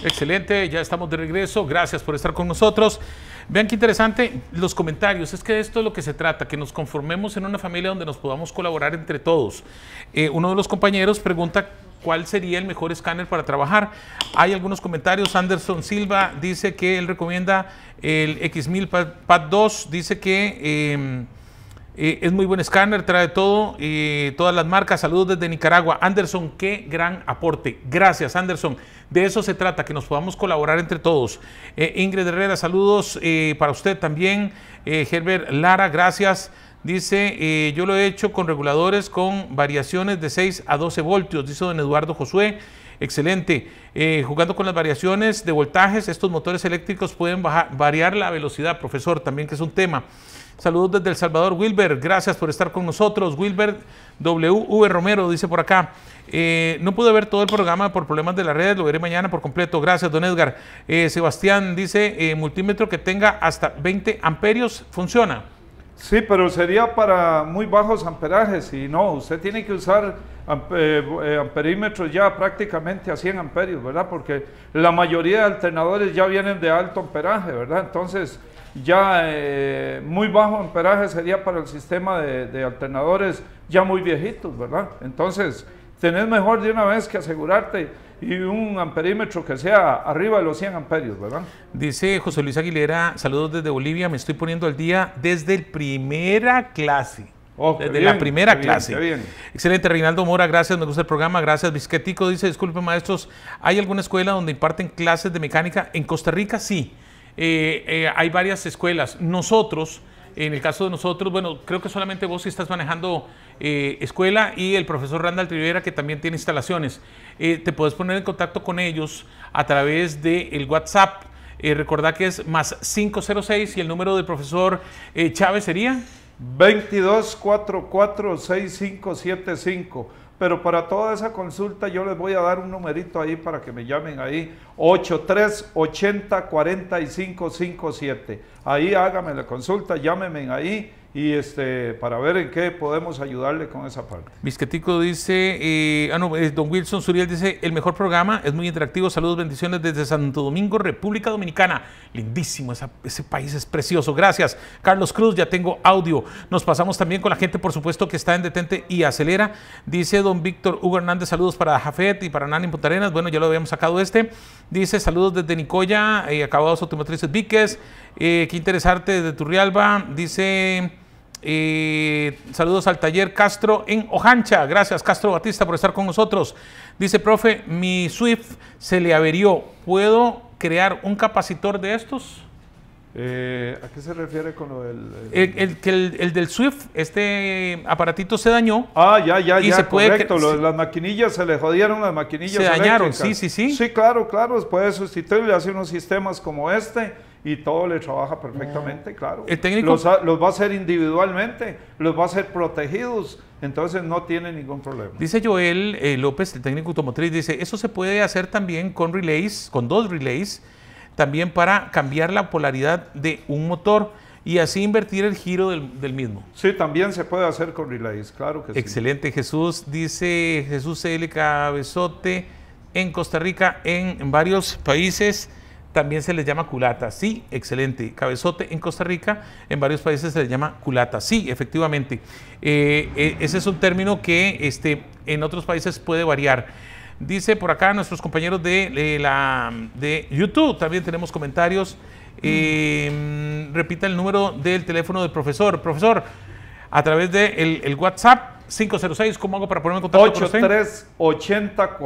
Excelente, ya estamos de regreso. Gracias por estar con nosotros. Vean qué interesante los comentarios. Es que esto es lo que se trata, que nos conformemos en una familia donde nos podamos colaborar entre todos. Eh, uno de los compañeros pregunta cuál sería el mejor escáner para trabajar. Hay algunos comentarios. Anderson Silva dice que él recomienda el X1000 Pad 2. Dice que... Em, eh, es muy buen escáner, trae todo, eh, todas las marcas. Saludos desde Nicaragua. Anderson, qué gran aporte. Gracias, Anderson. De eso se trata, que nos podamos colaborar entre todos. Eh, Ingrid Herrera, saludos eh, para usted también. Gerber, Lara, gracias. Dice, yo lo he hecho con reguladores con variaciones de 6 a 12 voltios, dice don Eduardo Josué. Excelente. jugando con las variaciones de voltajes, estos motores eléctricos pueden variar la velocidad, profesor, también que es un tema. Saludos desde El Salvador, Wilber. Gracias por estar con nosotros. Wilber W. Romero dice por acá. Eh, no pude ver todo el programa por problemas de la red lo veré mañana por completo. Gracias, don Edgar. Eh, Sebastián dice, eh, multímetro que tenga hasta 20 amperios, ¿funciona? Sí, pero sería para muy bajos amperajes y no, usted tiene que usar amperímetros ya prácticamente a 100 amperios, ¿verdad? Porque la mayoría de alternadores ya vienen de alto amperaje, ¿verdad? Entonces ya eh, muy bajo amperaje sería para el sistema de, alternadores ya muy viejitos, ¿verdad? Entonces, tenés mejor de una vez que asegurarte y un amperímetro que sea arriba de los 100 amperios, ¿verdad? Dice José Luis Aguilera, saludos desde Bolivia, me estoy poniendo al día desde la primera clase. Oh, desde la primera bien, clase. Excelente, Reinaldo Mora, gracias, me gusta el programa, gracias. Bisquetico dice, disculpe maestros, ¿hay alguna escuela donde imparten clases de mecánica? En Costa Rica sí, eh, eh, hay varias escuelas. Nosotros, en el caso de nosotros, bueno, creo que solamente vos estás manejando eh, escuela y el profesor Randall Rivera, que también tiene instalaciones. te puedes poner en contacto con ellos a través del WhatsApp. Eh, recordad que es más 506 y el número del profesor Chávez sería 22446575. Pero para toda esa consulta yo les voy a dar un numerito ahí para que me llamen ahí, 83804557. Ahí hágame la consulta, llámenme ahí y este, para ver en qué podemos ayudarle con esa parte. Misquetico dice, eh, ah, no, don Wilson Suriel dice, el mejor programa, es muy interactivo, saludos, bendiciones desde Santo Domingo, República Dominicana. Lindísimo, ese país es precioso, gracias. Carlos Cruz, ya tengo audio. Nos pasamos también con la gente, por supuesto, que está en Detente y Acelera. Dice don Víctor Hugo Hernández, saludos para Jafet y para Nani Punta Bueno, ya lo habíamos sacado este. Dice, saludos desde Nicoya, eh, acabados automotrices Víquez. Eh, qué interesante, desde Turrialba. Dice... Eh, saludos al taller Castro en Ojancha. Gracias, Castro Batista, por estar con nosotros. Dice, profe, mi Swift se le averió. ¿Puedo crear un capacitor de estos? Eh, ¿A qué se refiere con lo del...? El, el, el, del Swift, este aparatito se dañó. Ah, ya, ya, ya, se correcto. Puede las maquinillas, se le jodieron las maquinillas Se dañaron, sí, sí, sí. Sí, claro, claro, puede sustituirle, así unos sistemas como este y todo le trabaja perfectamente, claro. El técnico... Los, va a hacer individualmente, los va a hacer protegidos, entonces no tiene ningún problema. Dice Joel eh, López, el técnico automotriz, dice, eso se puede hacer también con relays, con dos relays, también para cambiar la polaridad de un motor y así invertir el giro del, mismo. Sí, también se puede hacer con relays, claro que sí. Excelente, Jesús, dice Jesús L. Cabezote, en Costa Rica, en, en varios países también se les llama culata. Sí, excelente. Cabezote en Costa Rica, en varios países se les llama culata. Sí, efectivamente. Eh, eh, ese es un término que este, en otros países puede variar. Dice por acá nuestros compañeros de, eh, la, de YouTube, también tenemos comentarios. repita el número del teléfono del profesor. Profesor, a través de el, WhatsApp 506, ¿cómo hago para ponerme en contacto con usted? 80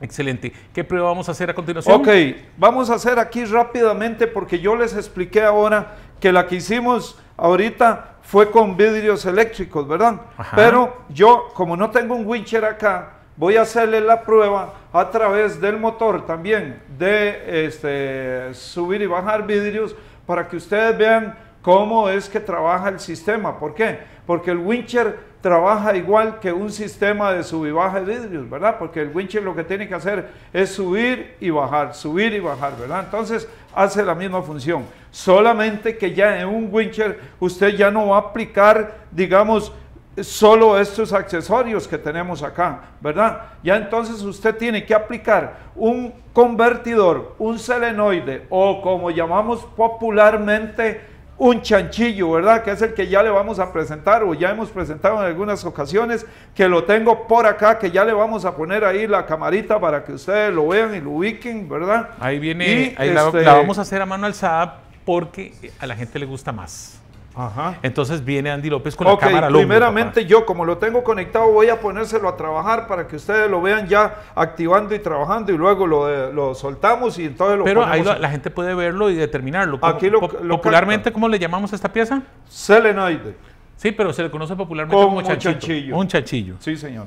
Excelente. ¿Qué prueba vamos a hacer a continuación? Ok, vamos a hacer aquí rápidamente porque yo les expliqué ahora que la que hicimos ahorita fue con vidrios eléctricos, ¿verdad? Pero yo, como no tengo un wincher acá, voy a hacerle la prueba a través del motor también, de este, subir y bajar vidrios para que ustedes vean cómo es que trabaja el sistema. ¿Por qué? Porque el wincher trabaja igual que un sistema de sub y baja de vidrios, ¿verdad? Porque el winch lo que tiene que hacer es subir y bajar, subir y bajar, ¿verdad? Entonces hace la misma función, solamente que ya en un wincher usted ya no va a aplicar, digamos, solo estos accesorios que tenemos acá, ¿verdad? Ya entonces usted tiene que aplicar un convertidor, un selenoide o como llamamos popularmente un chanchillo, ¿verdad? Que es el que ya le vamos a presentar o ya hemos presentado en algunas ocasiones, que lo tengo por acá, que ya le vamos a poner ahí la camarita para que ustedes lo vean y lo ubiquen, ¿verdad? Ahí viene, ahí la, la, este, vamos a hacer a mano alzada porque a la gente le gusta más. Ajá. Entonces viene Andy López con la cámara Primeramente yo, como lo tengo conectado, voy a ponérselo a trabajar para que ustedes lo vean ya activando y trabajando y luego lo, eh, soltamos y entonces lo Pero ahí la gente puede verlo y determinarlo. Aquí lo, popularmente, ¿cómo le llamamos a esta pieza? Selenoide. Sí, pero se le conoce popularmente como, Un chachillo. Sí, señor.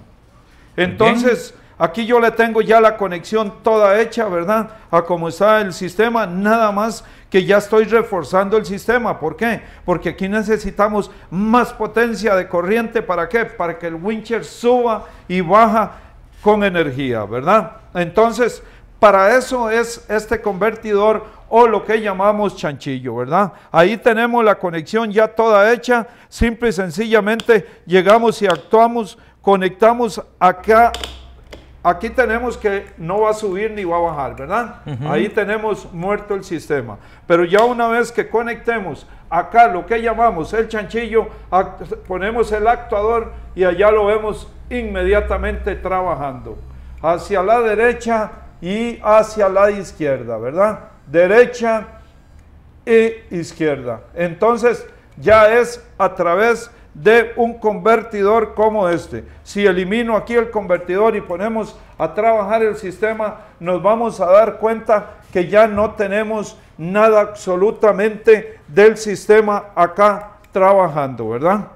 Entonces, Aquí yo le tengo ya la conexión toda hecha, ¿verdad? A cómo está el sistema, nada más que ya estoy reforzando el sistema. ¿Por qué? Porque aquí necesitamos más potencia de corriente. ¿Para qué? Para que el wincher suba y baja con energía, ¿verdad? Entonces, para eso es este convertidor o lo que llamamos chanchillo, ¿verdad? Ahí tenemos la conexión ya toda hecha, simple y sencillamente llegamos y actuamos, conectamos acá aquí tenemos que no va a subir ni va a bajar, ¿verdad? Ahí tenemos muerto el sistema. Pero ya una vez que conectemos acá lo que llamamos el chanchillo, ponemos el actuador y allá lo vemos inmediatamente trabajando. Hacia la derecha y hacia la izquierda, ¿verdad? Derecha e izquierda. Entonces ya es a través de un convertidor como este. Si elimino aquí el convertidor y ponemos a trabajar el sistema, nos vamos a dar cuenta que ya no tenemos nada absolutamente del sistema acá trabajando, ¿verdad?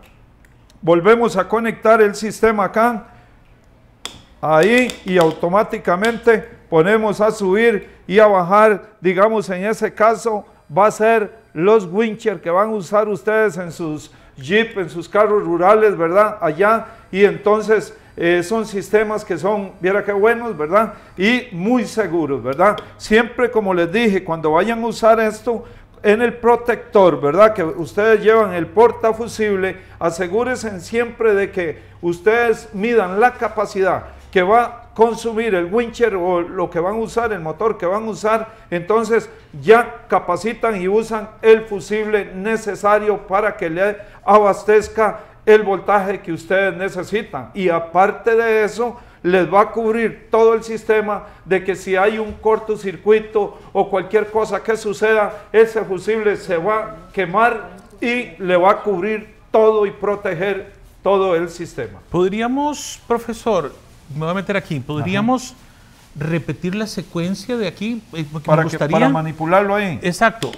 Volvemos a conectar el sistema acá, ahí y automáticamente ponemos a subir y a bajar, digamos en ese caso va a ser los winchers que van a usar ustedes en sus Jeep, en sus carros rurales, ¿verdad? Allá. Y entonces eh, son sistemas que son, viera qué buenos, ¿verdad? Y muy seguros, ¿verdad? Siempre, como les dije, cuando vayan a usar esto, en el protector, ¿verdad? Que ustedes llevan el portafusible, asegúrense siempre de que ustedes midan la capacidad que va consumir el wincher o lo que van a usar, el motor que van a usar, entonces ya capacitan y usan el fusible necesario para que le abastezca el voltaje que ustedes necesitan. Y aparte de eso, les va a cubrir todo el sistema de que si hay un cortocircuito o cualquier cosa que suceda, ese fusible se va a quemar y le va a cubrir todo y proteger todo el sistema. Podríamos, profesor, me voy a meter aquí, podríamos repetir la secuencia de aquí. Eh, para, manipularlo ahí. Exacto.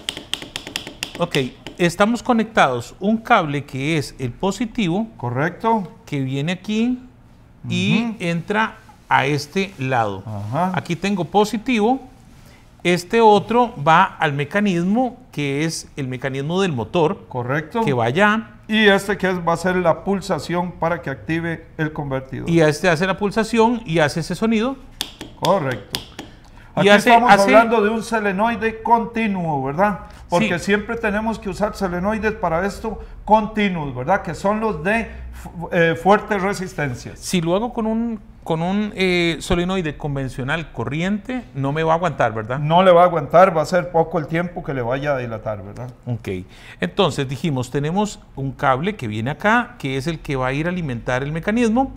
Ok, estamos conectados un cable que es el positivo. Correcto. Que viene aquí y entra a este lado. Aquí tengo positivo. Este otro va al mecanismo que es el mecanismo del motor. Correcto. Que va allá. Y este que va a ser la pulsación para que active el convertidor. Y este hace la pulsación y hace ese sonido. Correcto. Aquí estamos hablando de un solenoide continuo, ¿verdad? Porque siempre tenemos que usar solenoides para esto continuos, ¿verdad? Que son los de eh, fuertes resistencias. Si lo hago con un, con un eh, solenoide convencional corriente, no me va a aguantar, ¿verdad? No le va a aguantar, va a ser poco el tiempo que le vaya a dilatar, ¿verdad? Ok. Entonces dijimos, tenemos un cable que viene acá, que es el que va a ir a alimentar el mecanismo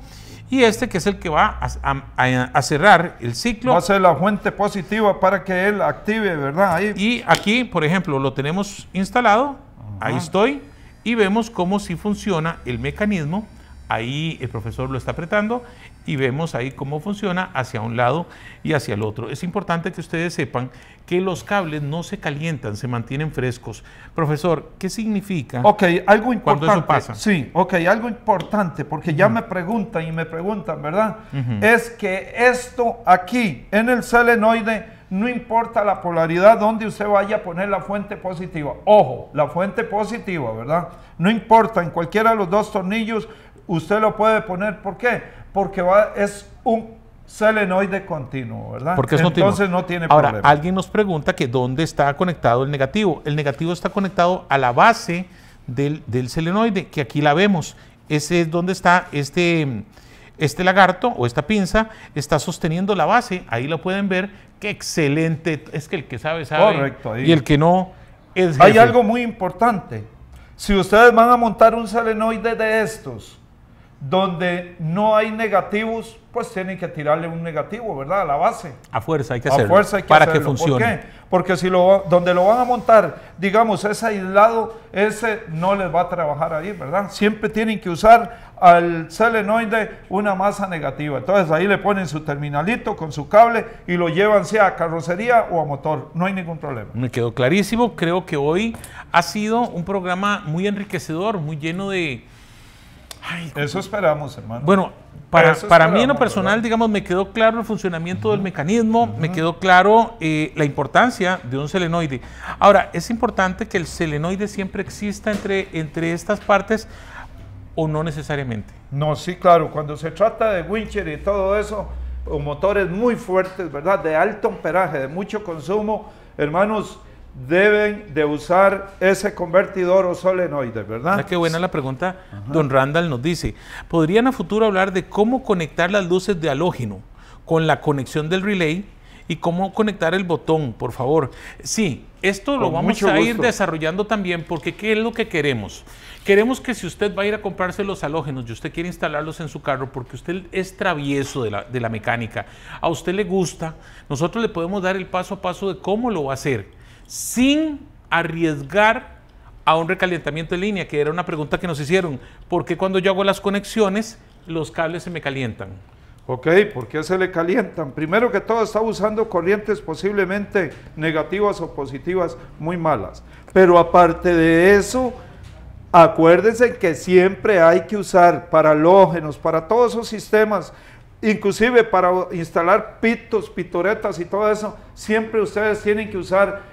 y este que es el que va a, cerrar el ciclo. Va a ser la fuente positiva para que él active, ¿verdad? Ahí. Y aquí, por ejemplo, lo tenemos instalado, ahí estoy, y vemos cómo si sí funciona el mecanismo Ahí el profesor lo está apretando y vemos ahí cómo funciona hacia un lado y hacia el otro. Es importante que ustedes sepan que los cables no se calientan, se mantienen frescos. Profesor, ¿qué significa Ok, algo importante, cuando eso pasa? Sí, ok, algo importante, porque ya me preguntan y me preguntan, ¿verdad? Es que esto aquí en el selenoide, no importa la polaridad donde usted vaya a poner la fuente positiva. Ojo, la fuente positiva, ¿verdad? No importa, en cualquiera de los dos tornillos usted lo puede poner. ¿Por qué? Porque es un solenoide continuo, ¿verdad? Porque Entonces no tiene Ahora, alguien nos pregunta que dónde está conectado el negativo. El negativo está conectado a la base del, selenoide, solenoide, que aquí la vemos. Ese es donde está este, este lagarto o esta pinza está sosteniendo la base, ahí lo pueden ver, qué excelente, es que el que sabe sabe Correcto, y el que no Hay algo muy importante, si ustedes van a montar un solenoide de estos donde no hay negativos, pues tienen que tirarle un negativo, ¿verdad? A la base. A fuerza hay que a Fuerza hay que para que funcione. ¿Por qué? Porque si lo, donde lo van a montar, digamos, ese aislado, ese no les va a trabajar ahí, ¿verdad? Siempre tienen que usar al selenoide una masa negativa. Entonces ahí le ponen su terminalito con su cable y lo llevan sea a carrocería o a motor. No hay ningún problema. Me quedó clarísimo. Creo que hoy ha sido un programa muy enriquecedor, muy lleno de eso esperamos, hermano. Bueno, para, para mí en lo personal, digamos, me quedó claro el funcionamiento del mecanismo, me quedó claro eh, la importancia de un selenoide. Ahora, es importante que el selenoide siempre exista entre, entre estas partes o no necesariamente. No, sí, claro, cuando se trata de wincher y todo eso, o motores muy fuertes, ¿verdad? De alto amperaje, de mucho consumo, hermanos, deben de usar ese convertidor o solenoide, ¿verdad? Ah, qué buena la pregunta. Don Randall nos dice, ¿podrían a futuro hablar de cómo conectar las luces de halógeno con la conexión del relay y cómo conectar el botón, por favor? Sí, esto lo vamos a ir desarrollando también porque ¿qué es lo que queremos? Queremos que si usted va a ir a comprarse los halógenos y usted quiere instalarlos en su carro porque usted es travieso de la, de la mecánica, a usted le gusta, nosotros le podemos dar el paso a paso de cómo lo va a hacer sin arriesgar a un recalentamiento de línea, que era una pregunta que nos hicieron. ¿Por qué cuando yo hago las conexiones los cables se me calientan? Ok, ¿por qué se le calientan? Primero que todo está usando corrientes posiblemente negativas o positivas muy malas. Pero aparte de eso, acuérdense que siempre hay que usar paralógenos, para todos esos sistemas, inclusive para instalar pitos, pitoretas y todo eso, siempre ustedes tienen que usar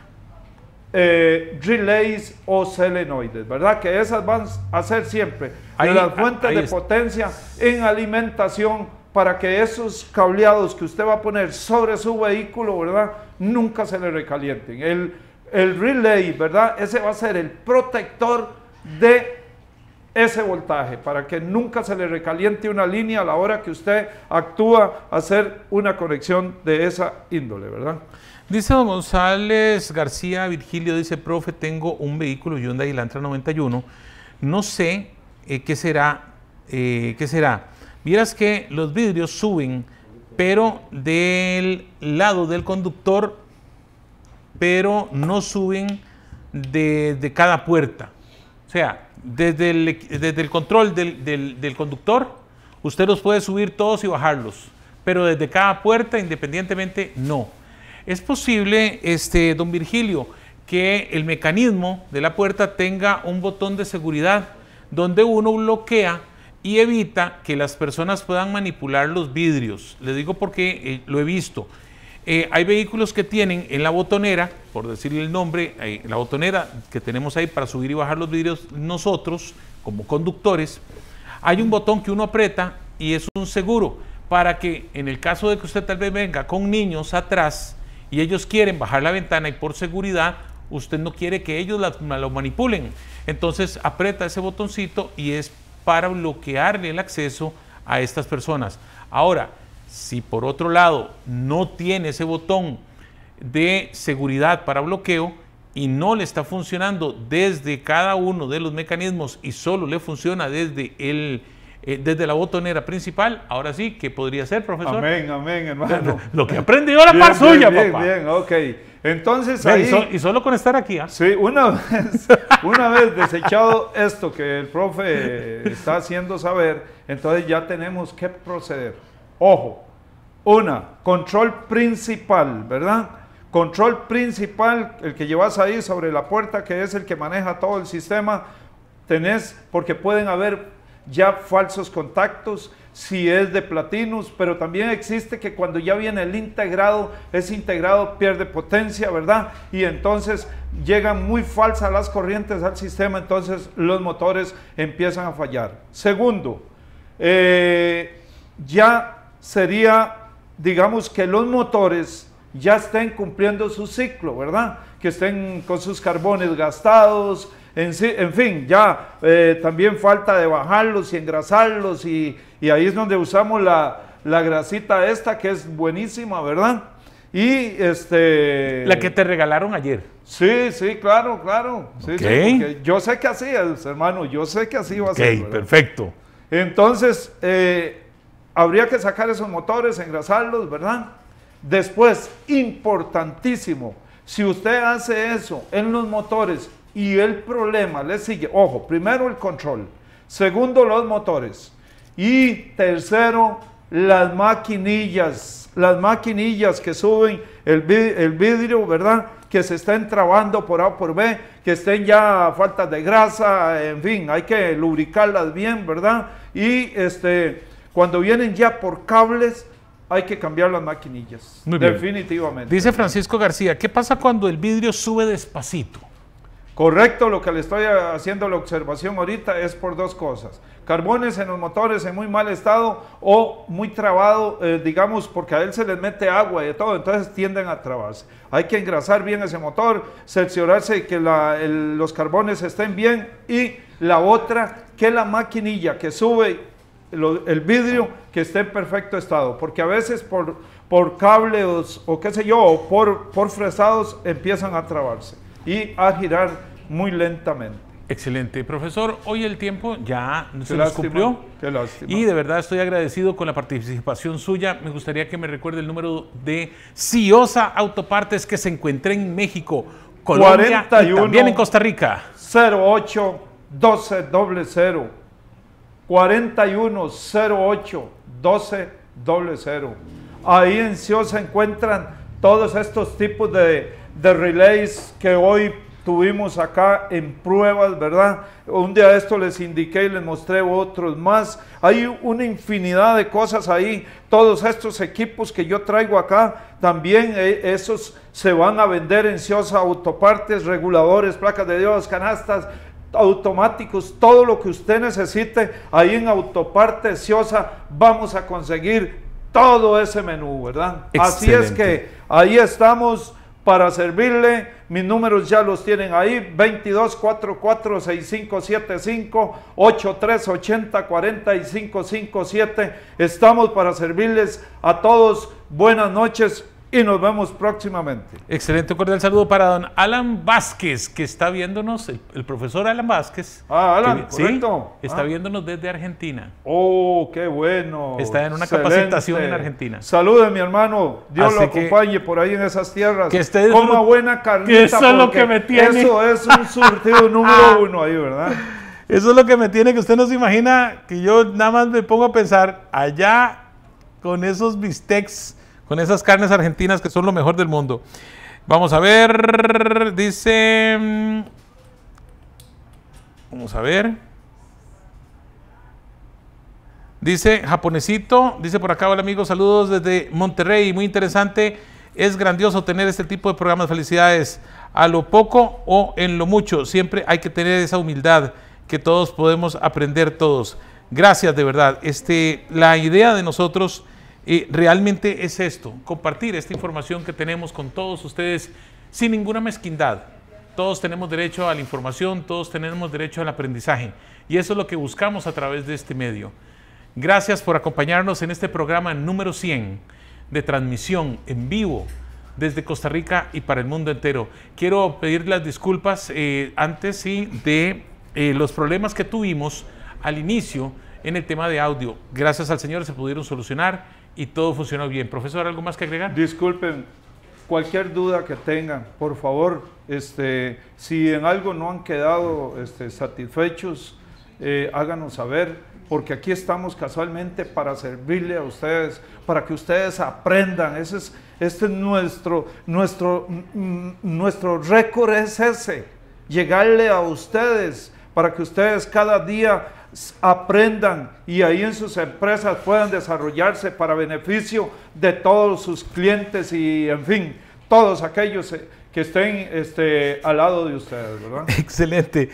eh, relays o selenoides, ¿verdad? Que esas van a ser siempre las fuentes de potencia en alimentación para que esos cableados que usted va a poner sobre su vehículo, ¿verdad? Nunca se le recalienten. El, el relay, ¿verdad? Ese va a ser el protector de ese voltaje para que nunca se le recaliente una línea a la hora que usted actúa a hacer una conexión de esa índole, ¿verdad? Dice don González García Virgilio, dice, profe, tengo un vehículo Hyundai Elantra 91. No sé eh, qué será, eh, qué será. Vieras que los vidrios suben, pero del lado del conductor, pero no suben desde de cada puerta. O sea, desde el, desde el control del conductor, usted los puede subir todos y bajarlos, pero desde cada puerta, independientemente, no. Es posible, este, don Virgilio, que el mecanismo de la puerta tenga un botón de seguridad donde uno bloquea y evita que las personas puedan manipular los vidrios. Le digo porque eh, lo he visto. Eh, hay vehículos que tienen en la botonera, por decirle el nombre, eh, la botonera que tenemos ahí para subir y bajar los vidrios nosotros, como conductores, hay un botón que uno aprieta y es un seguro para que en el caso de que usted tal vez venga con niños atrás, y ellos quieren bajar la ventana y por seguridad usted no quiere que ellos la, lo manipulen. Entonces aprieta ese botoncito y es para bloquearle el acceso a estas personas. Ahora, si por otro lado no tiene ese botón de seguridad para bloqueo y no le está funcionando desde cada uno de los mecanismos y solo le funciona desde el eh, desde la botonera principal, ahora sí, ¿qué podría ser, profesor? Amén, amén, hermano. Lo que aprendí ahora para suya, bien, papá. Bien, ok. Entonces ahí... Y, solo con estar aquí, ¿ah? Sí, una vez, una vez desechado esto que el profe está haciendo saber, entonces ya tenemos que proceder. Ojo, una, control principal, ¿verdad? Control principal, el que llevas ahí sobre la puerta, que es el que maneja todo el sistema, tenés, porque pueden haber ya falsos contactos, si es de platinos pero también existe que cuando ya viene el integrado, es integrado, pierde potencia, ¿verdad? Y entonces llegan muy falsas las corrientes al sistema, entonces los motores empiezan a fallar. Segundo, eh, ya sería, digamos que los motores ya estén cumpliendo su ciclo, ¿verdad? Que estén con sus carbones gastados, en, fin, ya eh, también falta de bajarlos y engrasarlos y, ahí es donde usamos la, grasita esta que es buenísima, ¿verdad? Y este... La que te regalaron ayer. Sí, sí, claro, claro. yo sé que así es, hermano, yo sé que así va a ser. Ok, perfecto. Entonces, eh, habría que sacar esos motores, engrasarlos, ¿verdad? Después, importantísimo, si usted hace eso en los motores y el problema le sigue. Ojo, primero el control, segundo los motores y tercero las maquinillas, las maquinillas que suben el, vidrio, ¿verdad? Que se estén trabando por A por B, que estén ya a falta de grasa, en fin, hay que lubricarlas bien, ¿verdad? Y este, cuando vienen ya por cables, hay que cambiar las maquinillas. definitivamente. Dice Francisco García, ¿qué pasa cuando el vidrio sube despacito? Correcto, lo que le estoy haciendo la observación ahorita es por dos cosas. Carbones en los motores en muy mal estado o muy trabado, eh, digamos, porque a él se les mete agua y todo, entonces tienden a trabarse. Hay que engrasar bien ese motor, cerciorarse que los carbones estén bien y la otra, que la maquinilla que sube el vidrio, que esté en perfecto estado, porque a veces por, por cables o qué sé yo, o por, por fresados empiezan a trabarse y a girar muy lentamente. Excelente. Profesor, hoy el tiempo ya se cumplió. Qué lástima. Y de verdad estoy agradecido con la participación suya. Me gustaría que me recuerde el número de CIOSA Autopartes que se encuentra en México, Colombia 41, y también en Costa Rica. 08 0 41 08 0 Ahí en CIOSA encuentran todos estos tipos de de relays que hoy tuvimos acá en pruebas, ¿verdad? Un día esto les indiqué y les mostré otros más. Hay una infinidad de cosas ahí. Todos estos equipos que yo traigo acá, también eh, esos se van a vender en Ciosa, autopartes, reguladores, placas de Dios, canastas, automáticos, todo lo que usted necesite ahí en Autopartes, Ciosa, vamos a conseguir todo ese menú, ¿verdad? Así es que ahí estamos para servirle. Mis números ya los tienen ahí, 22 22446575-8380-4557. Estamos para servirles a todos. Buenas noches y nos vemos próximamente. Excelente, cordial saludo para don Alan Vázquez, que está viéndonos, el, profesor Alan Vázquez. Ah, Alan, correcto. Está ah. viéndonos desde Argentina. Oh, qué bueno. Está en una capacitación en Argentina. Salude, mi hermano. Dios lo acompañe por ahí en esas tierras. Que esté Coma buena carnita. eso es lo que me tiene. Eso es un surtido número uno ahí, ¿verdad? Eso es lo que me tiene, que usted no se imagina que yo nada más me pongo a pensar allá con esos bistecs con esas carnes argentinas que son lo mejor del mundo. Vamos a ver, dice... Mm, vamos a ver. Dice japonesito, dice por acá, hola amigos, saludos desde Monterrey, muy interesante. Es grandioso tener este tipo de programas, felicidades. A lo poco o en lo mucho, siempre hay que tener esa humildad que todos podemos aprender todos. Gracias de verdad. Este, la idea de nosotros y realmente es esto, compartir esta información que tenemos con todos ustedes sin ninguna mezquindad. Todos tenemos derecho a la información, todos tenemos derecho al aprendizaje y eso es lo que buscamos a través de este medio. Gracias por acompañarnos en este programa número 100 de transmisión en vivo desde Costa Rica y para el mundo entero. Quiero pedir las disculpas eh, antes sí, de eh, los problemas que tuvimos al inicio en el tema de audio. Gracias al Señor se pudieron solucionar y todo funcionó bien. Profesor, ¿algo más que agregar? Disculpen, cualquier duda que tengan, por favor, este, si en algo no han quedado este, satisfechos, eh, háganos saber, porque aquí estamos casualmente para servirle a ustedes, para que ustedes aprendan. Ese es, este es nuestro, nuestro, mm, nuestro récord es ese, llegarle a ustedes para que ustedes cada día aprendan y ahí en sus empresas puedan desarrollarse para beneficio de todos sus clientes y, en fin, todos aquellos eh, que estén este, al lado de ustedes, ¿verdad? Excelente.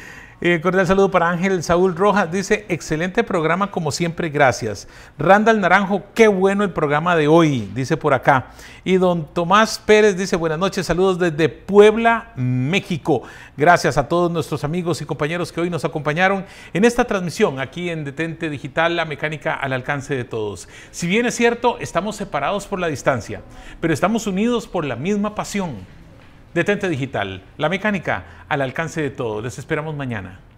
Eh, cordial saludo para Ángel Saúl Rojas. Dice, excelente programa como siempre, gracias. Randall Naranjo, qué bueno el programa de hoy, dice por acá. Y don Tomás Pérez dice, buenas noches, saludos desde Puebla, México. Gracias a todos nuestros amigos y compañeros que hoy nos acompañaron en esta transmisión aquí en Detente Digital, la mecánica al alcance de todos. Si bien es cierto, estamos separados por la distancia, pero estamos unidos por la misma pasión Detente Digital, la mecánica al alcance de todos. Les esperamos mañana.